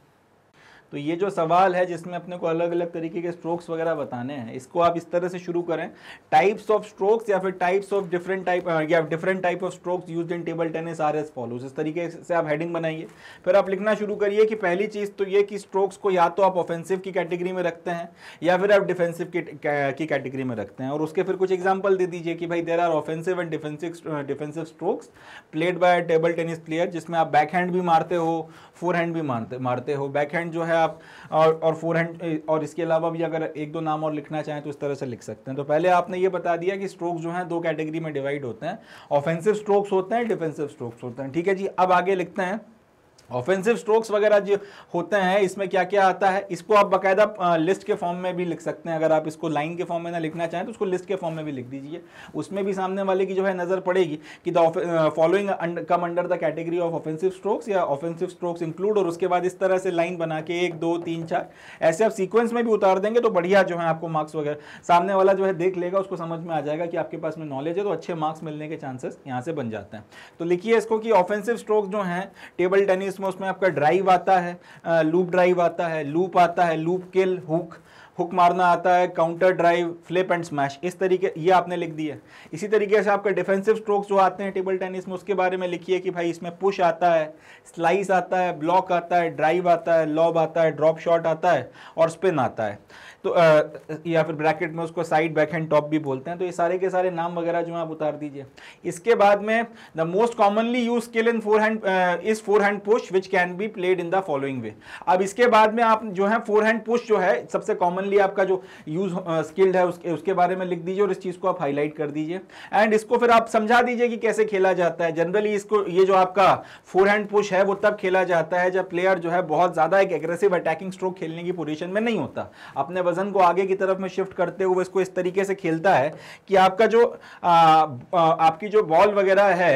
तो ये जो सवाल है जिसमें अपने को अलग अलग तरीके के स्ट्रोक्स वगैरह बताने हैं इसको आप इस तरह से शुरू करें टाइप्स ऑफ स्ट्रोक्स या फिर टाइप्स ऑफ डिफरेंट टाइप या different type of strokes use in table tennis are as follows इस तरीके से आप हेडिंग बनाइए फिर आप लिखना शुरू करिए कि पहली चीज़ तो ये कि स्ट्रोक्स को या तो आप ऑफेंसिव की कैटेगरी में रखते हैं या फिर आप डिफेंसिव की कैटेगरी में रखते हैं और उसके फिर कुछ एग्जाम्पल दे दीजिए कि भाई there are offensive and defensive defensive strokes played by table tennis player जिसमें आप बैक हैंड भी मारते हो फोर हैंड भी मारते मारते हो बैक हैंड जो है आप और और फोर हैंड और इसके अलावा भी अगर एक दो नाम और लिखना चाहें तो इस तरह से लिख सकते हैं तो पहले आपने ये बता दिया कि स्ट्रोक जो हैं दो कैटेगरी में डिवाइड होते हैं ऑफेंसिव स्ट्रोक्स होते हैं डिफेंसिव स्ट्रोक्स होते हैं ठीक है जी अब आगे लिखते हैं ऑफेंसिव स्ट्रोक्स वगैरह जो होते हैं इसमें क्या क्या आता है इसको आप बाकायदा लिस्ट के फॉर्म में भी लिख सकते हैं अगर आप इसको लाइन के फॉर्म में ना लिखना चाहें तो उसको लिस्ट के फॉर्म में भी लिख दीजिए उसमें भी सामने वाले की जो है नज़र पड़ेगी कि the following come under the category of offensive strokes या ऑफेंसिव स्ट्रोक्स इंक्लूड और उसके बाद इस तरह से लाइन बना के एक दो तीन चार ऐसे आप सीक्वेंस में भी उतार देंगे तो बढ़िया जो है आपको मार्क्स वगैरह सामने वाला जो है देख लेगा उसको समझ में आ जाएगा कि आपके पास में नॉलेज है तो अच्छे मार्क्स मिलने के चांसेस यहाँ से बन जाते हैं तो लिखिए इसको कि ऑफेंसिव स्ट्रोक जो हैं टेबल टेनिस में उसमें आपका ड्राइव आता है लूप ड्राइव आता है लूप आता है लूप किल हुक हुक मारना आता है counter drive flip and smash इस तरीके ये आपने लिख दिया इसी तरीके से आपका डिफेंसिव स्ट्रोक्स जो आते हैं टेबल टेनिस में उसके बारे में लिखिए कि भाई इसमें पुश आता है स्लाइस आता है ब्लॉक आता है ड्राइव आता है लॉब आता है ड्रॉप शॉट आता है और स्पिन आता है तो आ, या फिर ब्रैकेट में उसको साइड बैक हैंड टॉप भी बोलते हैं तो ये सारे के सारे नाम वगैरह जो है आप उतार दीजिए इसके बाद में the most commonly use skill in forehand is forehand push which can be played in the following way अब इसके बाद में आप जो है फोर हैंड पुश जो है सबसे कॉमनली आपका जो यूज स्किल्ड है उसके उसके बारे में लिख दीजिए और इस चीज़ को आप हाईलाइट कर दीजिए एंड इसको फिर आप समझा दीजिए कि कैसे खेला जाता है जनरली इसको ये जो आपका फोर हैंड पुश है वो तब खेला जाता है जब प्लेयर जो है बहुत ज़्यादा एक एग्रेसिव अटैकिंग स्ट्रोक खेलने की पोजिशन में नहीं होता अपने वजन को आगे की तरफ में शिफ्ट करते हुए इसको इस तरीके से खेलता है कि आपका जो आ, आ, आपकी जो बॉल वगैरह है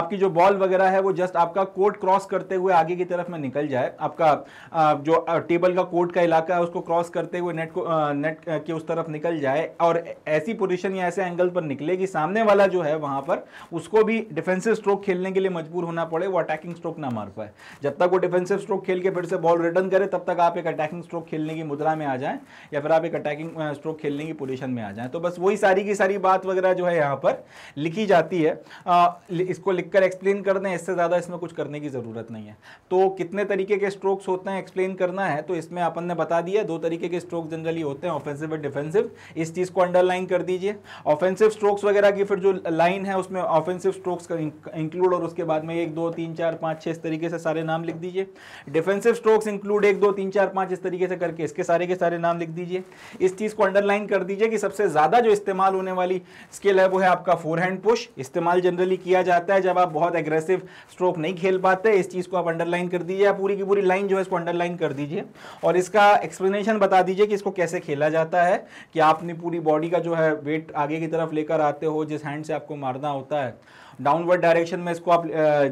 आपकी जो बॉल वगैरह है वो जस्ट आपका कोर्ट क्रॉस करते हुए आगे की तरफ में निकल जाए आपका आ, जो टेबल का कोर्ट का इलाका है उसको क्रॉस करते हुए नेट को आ, नेट के उस तरफ निकल जाए और ऐसी पोजिशन या ऐसे एंगल पर निकले कि सामने वाला जो है वहां पर उसको भी डिफेंसिव स्ट्रोक खेलने के लिए मजबूर होना पड़े वो अटैकिंग स्ट्रोक ना मार पाए जब तक वो डिफेंसिव स्ट्रोक खेल के फिर से बॉल रिटर्न करे तब तक आप एक अटैकिंग स्ट्रोक खेलने की मुद्रा में आ जाए या फिर आप एक अटैकिंग स्ट्रोक खेलने की पोजिशन में आ जाए तो बस वही सारी की सारी बात वगैरह जो है यहाँ पर लिखी जाती है आ, इसको लिखकर एक्सप्लेन कर दें इससे ज़्यादा इसमें कुछ करने की ज़रूरत नहीं है तो कितने तरीके के स्ट्रोक्स होते हैं एक्सप्लेन करना है तो इसमें अपन ने बता दिया दो तरीके के स्ट्रोक जनरली होते हैं ऑफेंसिव और डिफेंसिव इस चीज़ को अंडरलाइन कर दीजिए ऑफेंसिव स्ट्रोक्स वगैरह की फिर जो लाइन है उसमें ऑफेंसिव स्ट्रोक्स इंक्लूड और उसके बाद में एक दो तीन चार पाँच छः इस तरीके से सारे नाम लिख दीजिए डिफेंसिव स्ट्रोक्स इंक्लूड एक दो तीन चार पाँच इस तरीके से करके इसके सारे के सारे नाम लिख दीजिए इस चीज़ को अंडरलाइन कर दीजिए कि सबसे ज़्यादा जो इस्तेमाल होने वाली स्किल है वो है आपका फोर हैंड पुश इस्तेमाल जनरली किया जाता है जब आप बहुत एग्रेसिव स्ट्रोक नहीं खेल पाते इस चीज़ को आप अंडरलाइन कर दीजिए पूरी की पूरी लाइन जो है इसको अंडरलाइन कर दीजिए और इसका एक्सप्लेनेशन बता दीजिए कि इसको कैसे खेला जाता है कि आपने पूरी बॉडी का जो है वेट आगे की तरफ लेकर आते हो जिस हैंड से आपको मारना होता है डाउनवर्ड डायरेक्शन में इसको आप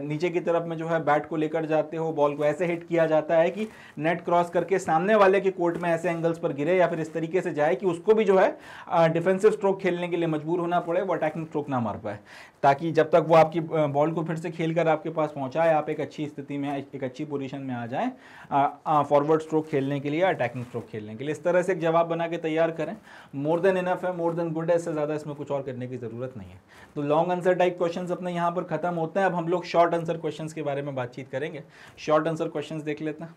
नीचे की तरफ में जो है बैट को लेकर जाते हो बॉल को ऐसे हिट किया जाता है कि नेट क्रॉस करके सामने वाले के कोर्ट में ऐसे एंगल्स पर गिरे या फिर इस तरीके से जाए कि उसको भी जो है डिफेंसिव स्ट्रोक खेलने के लिए मजबूर होना पड़े वो अटैकिंग स्ट्रोक ना मार पाए ताकि जब तक वो आपकी बॉल को फिर से खेल कर आपके पास पहुंचाए आप एक अच्छी स्थिति में एक अच्छी पोजीशन में आ जाए फॉरवर्ड स्ट्रोक खेलने के लिए अटैकिंग स्ट्रोक खेलने के लिए इस तरह से एक जवाब बना के तैयार करें मोर देन इनफ है मोर देन गुड है इससे ज़्यादा इसमें कुछ और करने की ज़रूरत नहीं है तो लॉन्ग आंसर टाइप क्वेश्चन अपने यहाँ पर खत्म होते हैं अब हम लोग शॉर्ट आंसर क्वेश्चन के बारे में बातचीत करेंगे शॉर्ट आंसर क्वेश्चन देख लेते हैं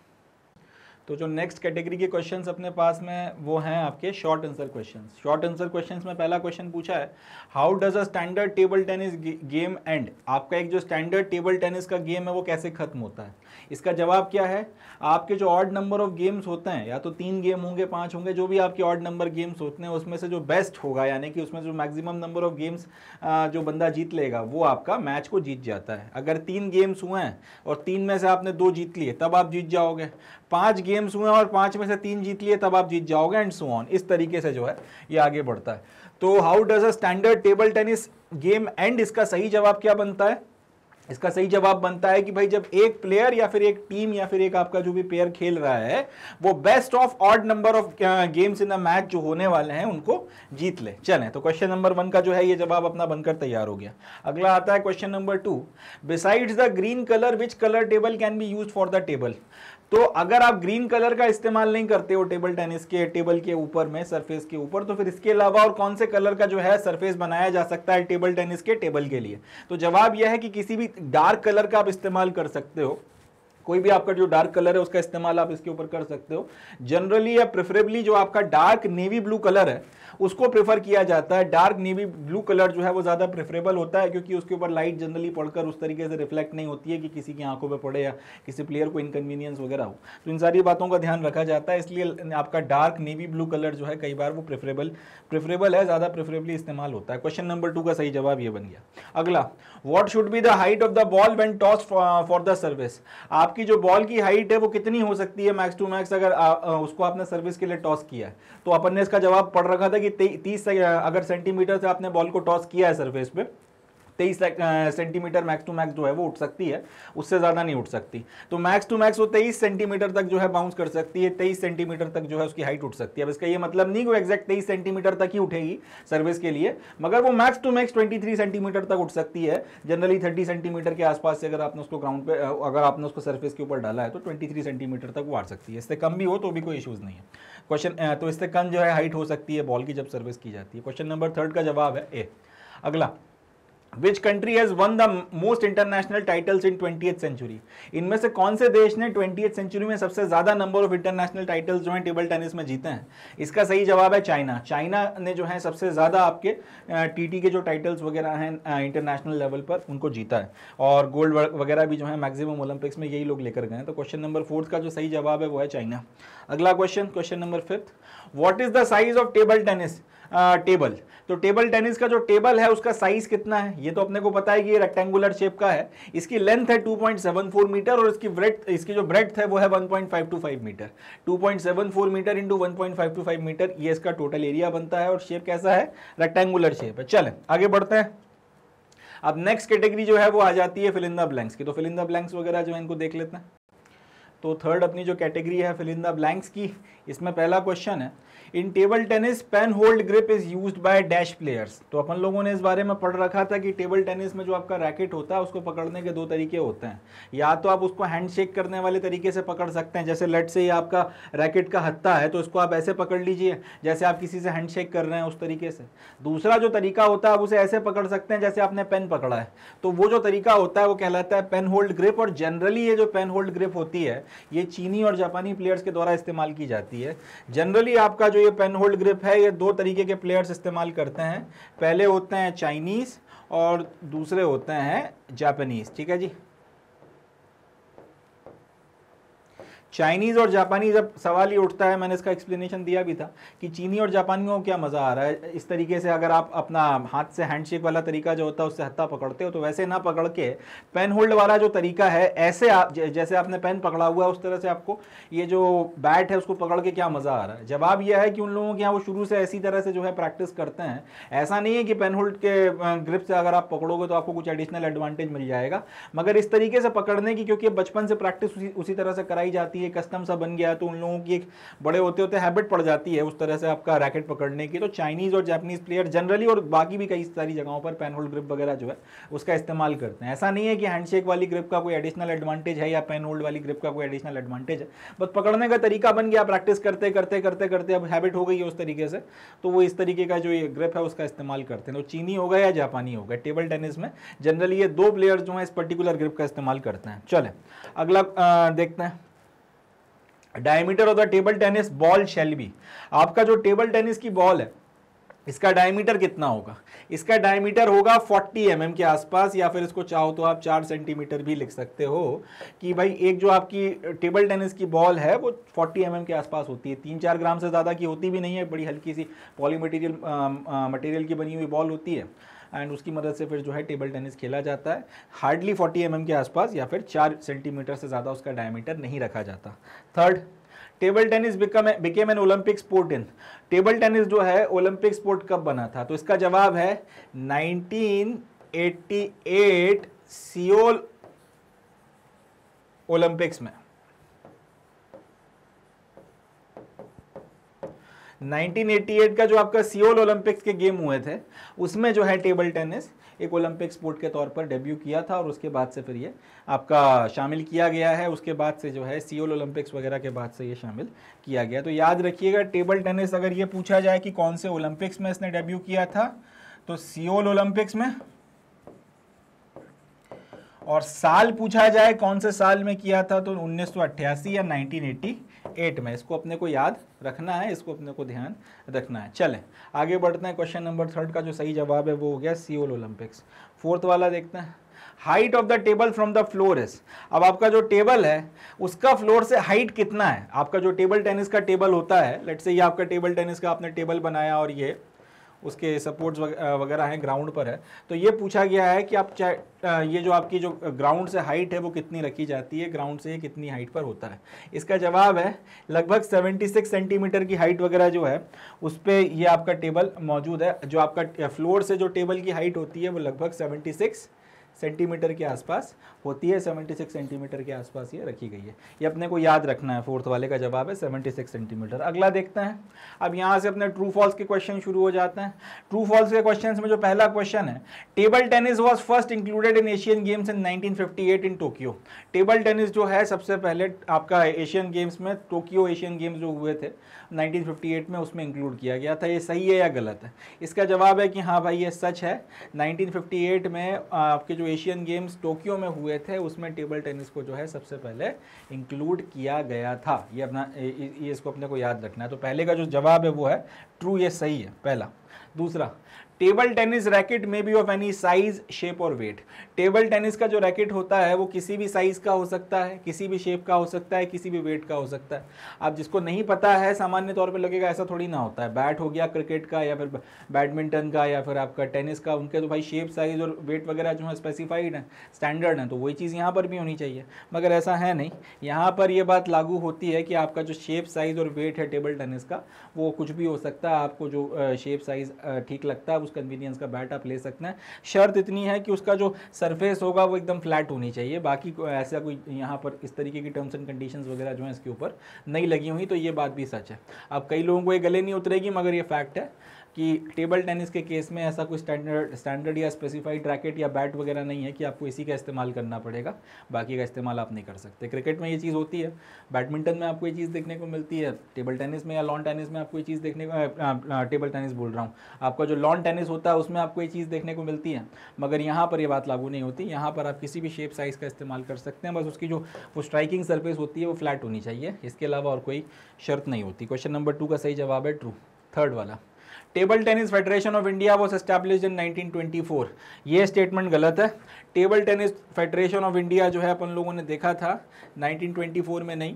तो जो नेक्स्ट कैटेगरी के क्वेश्चंस अपने पास में वो हैं आपके short answer questions short answer questions में पहला क्वेश्चन पूछा है how does a standard table tennis game and आपका एक जो स्टैंडर्ड टेबल टेनिस का गेम है वो कैसे खत्म होता है इसका जवाब क्या है आपके जो ऑड नंबर ऑफ गेम्स होते हैं या तो तीन गेम होंगे पाँच होंगे जो भी आपके ऑड नंबर गेम्स होते हैं उसमें से जो बेस्ट होगा यानी कि उसमें जो मैक्सिमम नंबर ऑफ गेम्स जो बंदा जीत लेगा वो आपका मैच को जीत जाता है अगर तीन गेम्स हुए हैं और तीन में से आपने दो जीत लिए तब आप जीत जाओगे पांच गेम्स हुए और पांच में से तीन जीत लिए तब आप जीत जाओगे एंड सो ऑन इस तरीके से जो है ये आगे बढ़ता है तो how does a standard table tennis game and इसका सही जवाब क्या बनता है इसका सही जवाब बनता है कि भाई जब एक प्लेयर या फिर एक टीम या फिर एक आपका जो भी प्लेयर खेल रहा है वो best of odd number of games in a match जो होने वाले हैं उनको जीत ले चले तो क्वेश्चन नंबर वन का जो है ये जवाब अपना बनकर तैयार हो गया अगला आता है question number two besides the green colour which colour table can be use for the table तो अगर आप ग्रीन कलर का इस्तेमाल नहीं करते हो टेबल टेनिस के टेबल के ऊपर में सरफेस के ऊपर तो फिर इसके अलावा और कौन से कलर का जो है सरफेस बनाया जा सकता है टेबल टेनिस के टेबल के लिए तो जवाब यह है कि किसी भी डार्क कलर का आप इस्तेमाल कर सकते हो कोई भी आपका जो डार्क कलर है उसका इस्तेमाल आप इसके ऊपर कर सकते हो जनरली या प्रेफरेबली जो आपका डार्क नेवी ब्लू कलर है उसको प्रेफर किया जाता है डार्क नेवी ब्लू कलर जो है वो ज़्यादा प्रेफरेबल होता है क्योंकि उसके ऊपर लाइट जनरली पड़कर उस तरीके से रिफ्लेक्ट नहीं होती है कि किसी की आंखों पर पड़े या किसी प्लेयर को इनकन्वीनियंस वगैरह हो तो इन सारी बातों का ध्यान रखा जाता है इसलिए आपका डार्क नेवी ब्लू कलर जो है कई बार वो प्रेफरेबल प्रेफरेबल है ज़्यादा प्रेफरेबली इस्तेमाल होता है क्वेश्चन नंबर टू का सही जवाब यह बन गया अगला what should be the height of the ball when toss for the service आप आपकी जो बॉल की हाइट है वो कितनी हो सकती है मैक्स टू मैक्स अगर आ, आ, उसको आपने सर्विस के लिए टॉस किया है तो अपन ने इसका जवाब पढ़ रखा था कि तीस अगर सेंटीमीटर से आपने बॉल को टॉस किया है सर्विस पे तेईस सेंटीमीटर मैक्स टू मैक्स जो है वो उठ सकती है उससे ज़्यादा नहीं उठ सकती तो मैक्स टू मैक्स वो तेईस सेंटीमीटर तक जो है बाउंस कर सकती है तेईस सेंटीमीटर तक जो है उसकी हाइट उठ सकती है अब इसका ये मतलब नहीं कि वो तेईस सेंटीमीटर तक ही उठेगी सर्विस के लिए मगर वो max to max twenty centimetre तक उठ सकती है जनरली थर्टी सेंटीमीटर के आसपास से अगर आपने उसको ग्राउंड पे अगर आपने उसको सर्विस के ऊपर डाला है तो ट्वेंटी सेंटीमीटर तक वो आ सकती है इससे कम भी हो तो भी कोई इशूज़ नहीं है क्वेश्चन तो इससे कम जो है हाइट हो सकती है बॉल की जब सर्विस की जाती है क्वेश्चन नंबर थर्ड का जवाब है ए अगला which country has won the most international titles in twenty century इनमें से कौन से देश ने ट्वेंटी सेंचुरी में सबसे ज्यादा नंबर ऑफ इंटरनेशनल टाइटल्स जो है टेबल टेनिस में जीते हैं इसका सही जवाब है चाइना चाइना ने जो है सबसे ज्यादा आपके टीटी के जो टाइटल्स वगैरह हैं इंटरनेशनल लेवल पर उनको जीता है और गोल्ड वगैरह भी जो है मैक्सिमम ओलंपिक्स में यही लोग लेकर गए तो क्वेश्चन नंबर फोर्थ का जो सही जवाब है वो है चाइना अगला question question number fifth what is the size of table tennis table तो टेबल टेनिस का जो टेबल है उसका साइज कितना है ये तो अपने को पता है कि ये रेक्टेंगुलर शेप का है इसकी लेंथ है 2.74 मीटर और इसकी ब्रेथ इसकी जो ब्रेथ है वो है 1.525 metre 2.74 metre into one metre ये इसका टोटल एरिया बनता है और शेप कैसा है रेक्टेंगुलर शेप है चलें आगे बढ़ते हैं अब नेक्स्ट कैटेगरी जो है वो आ जाती है फिलिंदा ब्लैंक्स की तो फिलिंदा ब्लैंक्स वगैरह जो है इनको देख लेते हैं तो थर्ड अपनी जो कैटेगरी है फिलिंदा ब्लैंक्स की इसमें पहला क्वेश्चन है in table tennis pen hold grip is use by dash players तो अपन लोगों ने इस बारे में पढ़ रखा था कि टेबल टेनिस में जो आपका रैकेट होता है उसको पकड़ने के दो तरीके होते हैं या तो आप उसको हैंड शेक करने वाले तरीके से पकड़ सकते हैं जैसे लेट से ही आपका रैकेट का हत्ता है तो इसको आप ऐसे पकड़ लीजिए जैसे आप किसी से हैंड शेक कर रहे हैं उस तरीके से दूसरा जो तरीका होता है आप उसे ऐसे पकड़ सकते हैं जैसे आपने पेन पकड़ा है तो वो जो तरीका होता है वो कहलाता है पेन होल्ड ग्रिप और जनरली ये जो पेन होल्ड ग्रिप होती है ये चीनी और जापानी प्लेयर्स के द्वारा इस्तेमाल की जाती है जनरली आपका जो जो ये पेन होल्ड ग्रिप है ये दो तरीके के प्लेयर्स इस्तेमाल करते हैं पहले होते हैं चाइनीज़ और दूसरे होते हैं जापानीज़ ठीक है जी चाइनीज़ और जापानी जब सवाल ही उठता है मैंने इसका एक्सप्लेनेशन दिया भी था कि चीनी और जापानियों को क्या मज़ा आ रहा है इस तरीके से अगर आप अपना हाथ से हैंडशेक वाला तरीका जो होता है उससे हत्ता पकड़ते हो तो वैसे ना पकड़ के पेन होल्ड वाला जो तरीका है ऐसे आप जैसे आपने पेन पकड़ा हुआ है उस तरह से आपको ये जो बैट है उसको पकड़ के क्या मज़ा आ रहा है जवाब यह है कि उन लोगों के यहाँ वो शुरू से ऐसी तरह से जो है प्रैक्टिस करते हैं ऐसा नहीं है कि पेन होल्ड के ग्रिप से अगर आप पकड़ोगे तो आपको कुछ एडिशनल एडवांटेज मिल जाएगा मगर इस तरीके से पकड़ने की क्योंकि बचपन से प्रैक्टिस उसी तरह से कराई जाती जाती है कस्टम सा बन गया तो उन लोगों की एक बड़े होते होते हैबिट पड़ जाती है उस तरह से आपका रैकेट पकड़ने की तो चाइनीज़ और जापानीज़ प्लेयर जनरली और बाकी भी कई सारी जगहों पर पेन होल्ड ग्रिप वगैरह जो है उसका इस्तेमाल करते हैं ऐसा नहीं है कि हैंडशेक वाली ग्रिप का कोई एडिशनल एडवांटेज है या पेन होल्ड वाली ग्रिप का कोई एडिशनल एडवांटेज है बस पकड़ने का तरीका बन गया प्रैक्टिस करते करते करते करते अब हैबिट हो गई है उस तरीके से तो वो इस तरीके का जो ये ग्रिप है उसका इस्तेमाल करते हैं तो चीनी होगा या जापानी होगा टेबल टेनिस में जनरली ये दो प्लेयर जो है इस पर्टिकुलर ग्रिप का इस्तेमाल करते हैं चले अगला आ, देखते हैं diameter of the table tennis ball shell भी आपका जो टेबल टेनिस की बॉल है इसका डायमीटर कितना होगा इसका डायमीटर होगा 40 एम mm के आसपास या फिर इसको चाहो तो आप 4 सेंटीमीटर भी लिख सकते हो कि भाई एक जो आपकी टेबल टेनिस की बॉल है वो 40 एम mm के आसपास होती है तीन चार ग्राम से ज़्यादा की होती भी नहीं है बड़ी हल्की सी पॉली मटेरियल मटेरियल की बनी हुई बॉल होती है एंड उसकी मदद से फिर जो है टेबल टेनिस खेला जाता है हार्डली 40 एम mm के आसपास या फिर 4 सेंटीमीटर से ज़्यादा उसका डायमीटर नहीं रखा जाता third table tennis become became an Olympic sport in table tennis जो है ओलंपिक स्पोर्ट कब बना था तो इसका जवाब है 1988 सियोल ओलंपिक्स में 1988 का जो आपका सियोल ओलंपिक्स के गेम हुए थे उसमें जो है टेबल टेनिस एक ओलंपिक स्पोर्ट के तौर पर डेब्यू किया था और उसके बाद से फिर ये आपका शामिल किया गया है उसके बाद से जो है सियोल ओलंपिक्स वगैरह के बाद से ये शामिल किया गया तो याद रखिएगा टेबल टेनिस अगर ये पूछा जाए कि कौन से ओलंपिक्स में इसने डेब्यू किया था तो सियोल ओलंपिक्स में और साल पूछा जाए कौन से साल में किया था तो उन्नीस या नाइनटीन एट में इसको अपने को याद रखना है इसको अपने को ध्यान रखना है चलें आगे बढ़ते हैं क्वेश्चन नंबर थर्ड का जो सही जवाब है वो हो गया सियोल ओलंपिक्स फोर्थ वाला देखते हैं height of the table from the floor is अब आपका जो टेबल है उसका फ्लोर से हाइट कितना है आपका जो टेबल टेनिस का टेबल होता है लेट से ये आपका टेबल टेनिस का आपने टेबल बनाया और ये उसके सपोर्ट्स वगैरह हैं ग्राउंड पर है तो ये पूछा गया है कि आप ये जो आपकी जो ग्राउंड से हाइट है वो कितनी रखी जाती है ग्राउंड से ये कितनी हाइट पर होता है इसका जवाब है लगभग 76 सेंटीमीटर की हाइट वगैरह जो है उस पर यह आपका टेबल मौजूद है जो आपका फ्लोर से जो टेबल की हाइट होती है वो लगभग सेवेंटी सिक्स सेंटीमीटर के आसपास होती है 76 सेंटीमीटर के आसपास ये रखी गई है ये अपने को याद रखना है फोर्थ वाले का जवाब है 76 सेंटीमीटर अगला देखते हैं अब यहाँ से अपने ट्रू फॉल्स के क्वेश्चन शुरू हो जाते हैं ट्रू फॉल्स के क्वेश्चन में जो पहला क्वेश्चन है table tennis was first included in Asian games in nineteen in Tokyo table tennis जो है सबसे पहले आपका एशियन गेम्स में टोक्यो एशियन गेम्स जो हुए थे नाइनटीन में उसमें इंक्लूड किया गया था ये सही है या गलत है इसका जवाब है कि हाँ भाई ये सच है नाइनटीन में आपके जो एशियन गेम्स टोक्यो में हुए थे उसमें टेबल टेनिस को जो है सबसे पहले इंक्लूड किया गया था ये अपना ये इसको अपने को याद रखना है तो पहले का जो जवाब है वो है ट्रू ये सही है पहला दूसरा टेबल टेनिस रैकेट में be of any size shape और वेट टेबल टेनिस का जो रैकेट होता है वो किसी भी साइज का हो सकता है किसी भी शेप का हो सकता है किसी भी वेट का हो सकता है आप जिसको नहीं पता है सामान्य तौर पर लगेगा ऐसा थोड़ी ना होता है बैट हो गया क्रिकेट का या फिर बैडमिंटन का या फिर आपका टेनिस का उनके तो भाई शेप साइज और वेट वगैरह जो है स्पेसिफाइड है स्टैंडर्ड है तो वही चीज़ यहाँ पर भी होनी चाहिए मगर ऐसा है नहीं यहाँ पर यह बात लागू होती है कि आपका जो शेप साइज और वेट है टेबल टेनिस का वो कुछ भी हो सकता है आपको जो शेप साइज ठीक लगता है उस कन्वीनियंस का बैट आप ले सकते हैं शर्त इतनी है कि उसका जो सरफेस होगा वो एकदम फ्लैट होनी चाहिए बाकी ऐसा कोई यहाँ पर इस तरीके की टर्म्स एंड कंडीशन वगैरह जो है इसके ऊपर नहीं लगी हुई तो ये बात भी सच है अब कई लोगों को ये गले नहीं उतरेगी मगर ये फैक्ट है कि टेबल टेनिस के केस में ऐसा कोई स्टैंडर्ड स्टैंडर्ड या स्पेसिफाइड रैकेट या बैट वगैरह नहीं है कि आपको इसी का इस्तेमाल करना पड़ेगा बाकी का इस्तेमाल आप नहीं कर सकते क्रिकेट में ये चीज़ होती है बैडमिंटन में आपको ये चीज़ देखने को मिलती है टेबल टेनिस में या लॉन टेनिस में आपको ये चीज़ देखने को टेबल टेनिस बोल रहा हूँ आपका जो लॉन टेनिस होता है उसमें आपको ये चीज़ देखने को मिलती है मगर यहाँ पर ये बात लागू नहीं होती यहाँ पर आप किसी भी शेप साइज़ का इस्तेमाल कर सकते हैं बस उसकी जो वो स्ट्राइकिंग सर्फेस होती है वो फ्लैट होनी चाहिए इसके अलावा और कोई शर्त नहीं होती क्वेश्चन नंबर टू का सही जवाब है ट्रू थर्ड वाला table tennis federation of India was establish in 1924 ये स्टेटमेंट गलत है table tennis federation of India जो है अपन लोगों ने देखा था 1924 में नहीं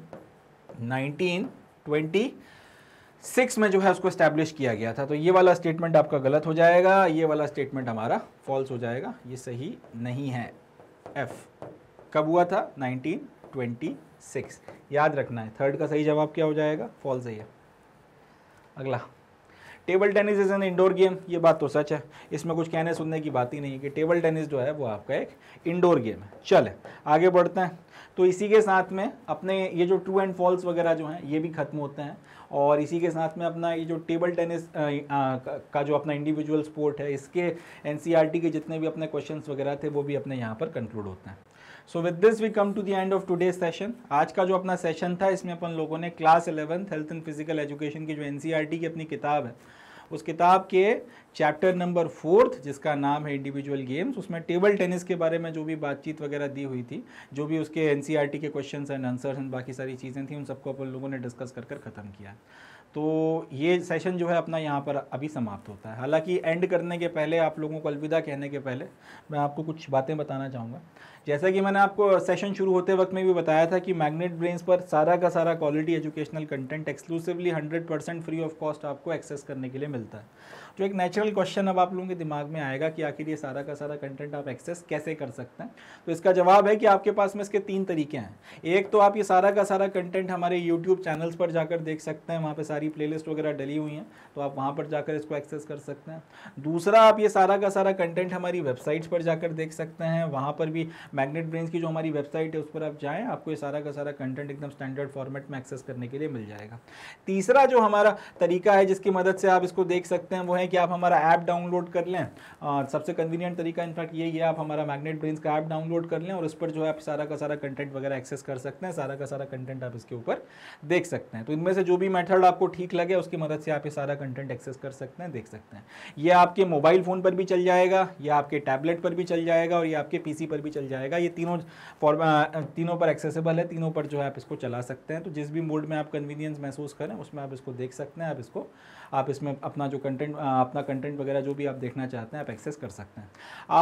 1926 में जो है उसको एस्टैब्लिश किया गया था तो ये वाला स्टेटमेंट आपका गलत हो जाएगा ये वाला स्टेटमेंट हमारा फॉल्स हो जाएगा ये सही नहीं है एफ कब हुआ था 1926 याद रखना है थर्ड का सही जवाब क्या हो जाएगा फॉल्स सही है अगला table tennis is an indoor game ये बात तो सच है इसमें कुछ कहने सुनने की बात ही नहीं है कि टेबल टेनिस जो है वो आपका एक इंडोर गेम है चले आगे बढ़ते हैं तो इसी के साथ में अपने ये जो ट्रू एंड फॉल्स वगैरह जो हैं ये भी खत्म होते हैं और इसी के साथ में अपना ये जो टेबल टेनिस का जो अपना इंडिविजुअल स्पोर्ट है इसके एन e के जितने भी अपने क्वेश्चन वगैरह थे वो भी अपने यहाँ पर कंक्लूड होते हैं so with this we come to the end of today session आज का जो अपना सेशन था इसमें अपन लोगों ने class eleventh health and physical education की जो एन e की अपनी किताब है उस किताब के चैप्टर नंबर फोर्थ जिसका नाम है इंडिविजुअल गेम्स उसमें टेबल टेनिस के बारे में जो भी बातचीत वगैरह दी हुई थी जो भी उसके एन e के क्वेश्चन एंड आंसर्स एंड बाकी सारी चीज़ें थी उन सबको अपन लोगों ने डिस्कस कर कर ख़त्म किया तो ये सेशन जो है अपना यहाँ पर अभी समाप्त होता है हालांकि एंड करने के पहले आप लोगों को अलविदा कहने के पहले मैं आपको कुछ बातें बताना चाहूँगा जैसा कि मैंने आपको सेशन शुरू होते वक्त में भी बताया था कि मैग्नेट ब्रेन्स पर सारा का सारा quality educational content exclusively 100 percent free of cost आपको एक्सेस करने के लिए मिलता है जो तो एक नेचुरल क्वेश्चन अब आप लोगों के दिमाग में आएगा कि आखिर ये सारा का सारा कंटेंट आप एक्सेस कैसे कर सकते हैं तो इसका जवाब है कि आपके पास में इसके तीन तरीके हैं एक तो आप ये सारा का सारा कंटेंट हमारे यूट्यूब चैनल्स पर जाकर देख सकते हैं वहाँ पर सारी प्ले वगैरह डली हुई हैं तो आप वहाँ पर जाकर इसको एक्सेस कर सकते हैं दूसरा आप ये सारा का सारा कंटेंट हमारी वेबसाइट्स पर जाकर देख सकते हैं वहाँ पर भी मैग्नेट ब्रेन्स की जो हमारी वेबसाइट है उस पर आप जाएँ आपको ये सारा का सारा कंटेंट एकदम स्टैंडर्ड फॉर्मेट में एक्सेस करने के लिए मिल जाएगा तीसरा जो हमारा तरीका है जिसकी मदद से आप इसको देख सकते हैं वो है है कि आप हमारा ऐप डाउनलोड कर लें और सबसे कन्वीनियंट तरीका इनफैक्ट यही है आप हमारा मैग्नेट ब्रेन्स का ऐप डाउनलोड कर लें और उस पर जो है आप सारा का सारा कंटेंट वगैरह एक्सेस कर सकते हैं सारा का सारा कंटेंट आप इसके ऊपर देख सकते हैं तो इनमें से जो भी मैथड आपको ठीक लगे उसकी मदद से आप ये सारा कंटेंट एक्सेस कर सकते हैं देख सकते हैं ये आपके मोबाइल फ़ोन पर भी चल जाएगा ये आपके टैबलेट पर भी चल जाएगा और ये आपके पीसी पर भी चल जाएगा ये तीनों फॉर्म तीनों पर एक्सेसिबल है तीनों पर जो है आप इसको चला सकते हैं तो जिस भी मोड में आप कन्वीनियंस महसूस करें उसमें आप इसको देख सकते हैं आप इसको आप इसमें अपना जो कंटेंट अपना कंटेंट वगैरह जो भी आप देखना चाहते हैं आप एक्सेस कर सकते हैं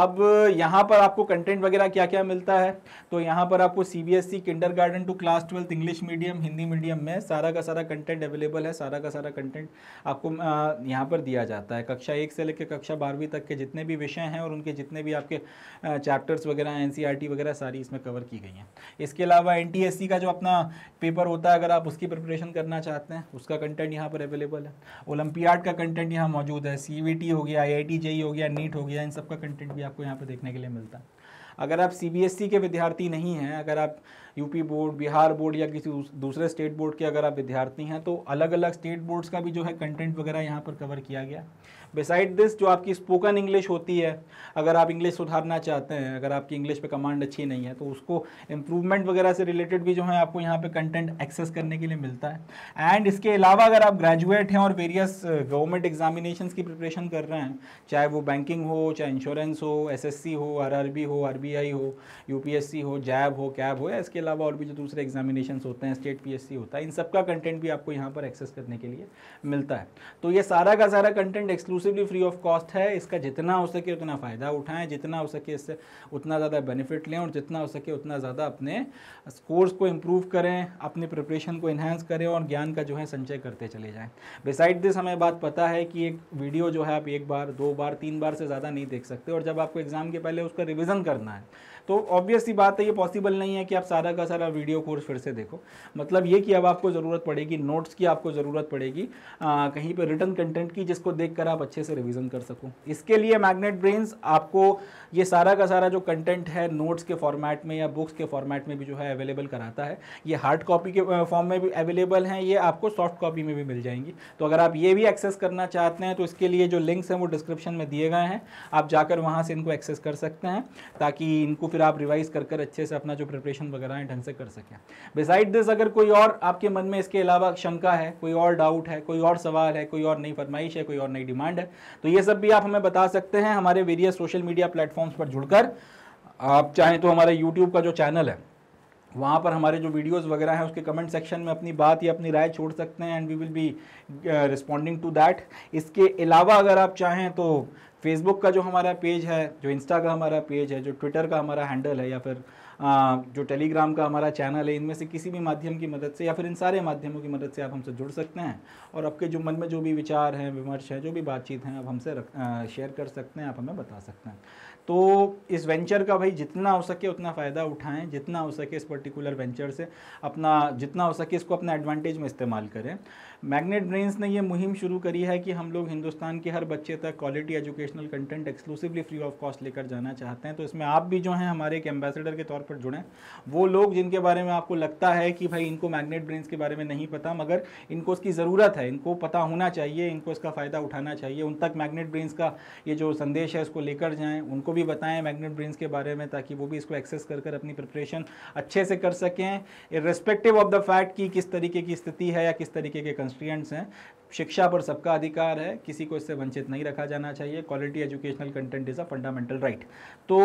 अब यहाँ पर आपको कंटेंट वगैरह क्या क्या मिलता है तो यहाँ पर आपको C B S E kindergarten to class twelfth English medium Hindi medium में सारा का सारा कंटेंट अवेलेबल है सारा का सारा कंटेंट आपको यहाँ पर दिया जाता है कक्षा एक से लेकर कक्षा बारहवीं तक के जितने भी विषय हैं और उनके जितने भी आपके चैप्टर्स वगैरह एन e वगैरह सारी इसमें कवर की गई हैं इसके अलावा एन का जो अपना पेपर होता है अगर आप उसकी प्रिपरेशन करना चाहते हैं उसका कंटेंट यहाँ पर अवेलेबल है ओलंपियाड का कंटेंट यहाँ मौजूद है सी हो गया आई आई हो गया नीट हो गया इन सब का कंटेंट भी आपको यहाँ पर देखने के लिए मिलता है अगर आप सी e के विद्यार्थी नहीं हैं अगर आप यूपी बोर्ड बिहार बोर्ड या किसी दूसरे स्टेट बोर्ड के अगर आप विद्यार्थी हैं तो अलग अलग स्टेट बोर्ड्स का भी जो है कंटेंट वगैरह यहाँ पर कवर किया गया बिसाइड दिस जो आपकी स्पोकन इंग्लिश होती है अगर आप इंग्लिश सुधारना चाहते हैं अगर आपकी इंग्लिश पे कमांड अच्छी नहीं है तो उसको इम्प्रूवमेंट वगैरह से रिलेटेड भी जो है आपको यहाँ पे कंटेंट एक्सेस करने के लिए मिलता है एंड इसके अलावा अगर आप ग्रेजुएट हैं और वेरियस गवर्नमेंट एग्जामिनेशन की प्रिपरेशन कर रहे हैं चाहे वो बैंकिंग हो चाहे इंश्योरेंस हो एस हो आर हो आर हो यू हो जैब हो कैब हो या इसके अलावा और भी जो दूसरे एग्जामिनेशन होते हैं स्टेट पी होता है इन सबका कंटेंट भी आपको यहाँ पर एक्सेस करने के लिए मिलता है तो ये सारा का सारा content exclusive exclusively free of cost है इसका जितना हो सके उतना फ़ायदा उठाएं जितना हो सके इससे उतना ज़्यादा बेनिफिट लें और जितना हो सके उतना ज़्यादा अपने स्कोर्स को इम्प्रूव करें अपनी प्रिपरेशन को इन्हेंस करें और ज्ञान का जो है संचय करते चले जाएँ बिसाइड दिस हमें बात पता है कि एक वीडियो जो है आप एक बार दो बार तीन बार से ज़्यादा नहीं देख सकते और जब आपको एग्ज़ाम के पहले उसका रिविज़न करना है तो ऑब्वियस सी बात है ये पॉसिबल नहीं है कि आप सारा का सारा वीडियो कोर्स फिर से देखो मतलब ये कि अब आपको ज़रूरत पड़ेगी नोट्स की आपको ज़रूरत पड़ेगी आ, कहीं पर रिटर्न कंटेंट की जिसको देख कर आप अच्छे से रिविज़न कर सको इसके लिए मैग्नेट ब्रेन्स आपको ये सारा का सारा जो कंटेंट है नोट्स के फॉर्मेट में या बुक्स के फॉर्मेट में भी जो है अवेलेबल कराता है ये हार्ड कॉपी के फॉर्म में भी अवेलेबल हैं ये आपको सॉफ्ट कॉपी में भी मिल जाएंगी तो अगर आप ये भी एक्सेस करना चाहते हैं तो इसके लिए जो लिंक्स हैं वो डिस्क्रिप्शन में दिए गए हैं आप जाकर वहाँ से इनको एक्सेस कर सकते हैं ताकि इनको फिर आप रिवाइज कर कर अच्छे से अपना जो प्रिपरेशन वगैरह है ढंग से कर सकें बिसाइड दिस अगर कोई और आपके मन में इसके अलावा शंका है कोई और डाउट है कोई और सवाल है कोई और नई फरमाइश है कोई और नई डिमांड है तो ये सब भी आप हमें बता सकते हैं हमारे वेरियस सोशल मीडिया प्लेटफॉर्म्स पर जुड़कर आप चाहें तो हमारे यूट्यूब का जो चैनल है वहाँ पर हमारे जो वीडियोस वगैरह हैं उसके कमेंट सेक्शन में अपनी बात या अपनी राय छोड़ सकते हैं and we will be responding to that इसके अलावा अगर आप चाहें तो फेसबुक का जो हमारा पेज है जो इंस्टा का हमारा पेज है जो ट्विटर का हमारा हैंडल है या फिर जो टेलीग्राम का हमारा चैनल है इनमें से किसी भी माध्यम की मदद से या फिर इन सारे माध्यमों की मदद से आप हमसे जुड़ सकते हैं और आपके जो मन में जो भी विचार हैं विमर्श हैं जो भी बातचीत हैं आप हमसे शेयर कर सकते हैं आप हमें बता सकते हैं तो इस वेंचर का भाई जितना हो सके उतना फ़ायदा उठाएं जितना हो सके इस पर्टिकुलर वेंचर से अपना जितना हो सके इसको अपने एडवांटेज में इस्तेमाल करें मैग्नेट ब्रेन्स ने ये मुहिम शुरू करी है कि हम लोग हिंदुस्तान के हर बच्चे तक quality educational content exclusively free of cost लेकर जाना चाहते हैं तो इसमें आप भी जो हैं हमारे एक एम्बेसडर के तौर पर जुड़ें वो लोग जिनके बारे में आपको लगता है कि भाई इनको मैग्नेट ब्रेन्स के बारे में नहीं पता मगर इनको इसकी ज़रूरत है इनको पता होना चाहिए इनको इसका फ़ायदा उठाना चाहिए उन तक मैग्नेट ब्रेन्स का ये जो संदेश है इसको लेकर जाएँ उनको भी बताएँ मैग्नेट ब्रेन्स के बारे में ताकि वो भी इसको एक्सेस कर कर अपनी प्रिपरेशन अच्छे से कर सकें रिस्पेक्टिव ऑफ द फैक्ट कि किस तरीके की स्थिति है या किस तरीके के कॉन्स्टिट्यूंट्स हैं शिक्षा पर सबका अधिकार है किसी को इससे वंचित नहीं रखा जाना चाहिए quality educational content is a fundamental right तो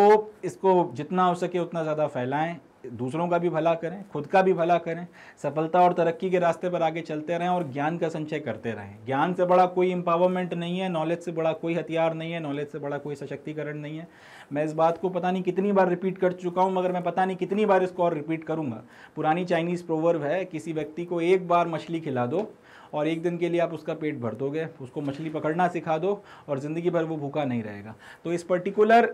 इसको जितना हो सके उतना ज़्यादा फैलाएं दूसरों का भी भला करें खुद का भी भला करें सफलता और तरक्की के रास्ते पर आगे चलते रहें और ज्ञान का संचय करते रहें ज्ञान से बड़ा कोई एम्पावरमेंट नहीं है नॉलेज से बड़ा कोई हथियार नहीं है नॉलेज से बड़ा कोई सशक्तिकरण नहीं है मैं इस बात को पता नहीं कितनी बार रिपीट कर चुका हूँ मगर मैं पता नहीं कितनी बार इसको और रिपीट करूँगा पुरानी चाइनीज़ प्रोवर्व है किसी व्यक्ति को एक बार मछली खिला दो और एक दिन के लिए आप उसका पेट भर दोगे उसको मछली पकड़ना सिखा दो और ज़िंदगी भर वो भूखा नहीं रहेगा तो इस पर्टिकुलर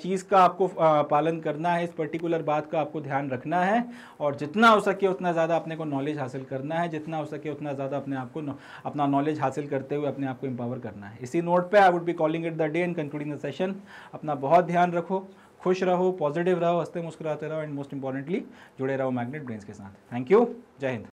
चीज़ का आपको पालन करना है इस पर्टिकुलर बात का आपको ध्यान रखना है और जितना हो सके उतना ज़्यादा अपने को नॉलेज हासिल करना है जितना हो सके उतना ज़्यादा अपने आप को अपना नॉलेज हासिल करते हुए अपने आप को एम्पावर करना है इसी नोट पर I would be calling it the day and concluding the session अपना बहुत ध्यान रखो खुश रहो पॉजिटिव रहो हंसते मुस्कुराते रहो एंड मोस्ट इंपॉर्टेंटली जुड़े रहो मैग्नेट ब्रेन्स के साथ थैंक यू जय हिंद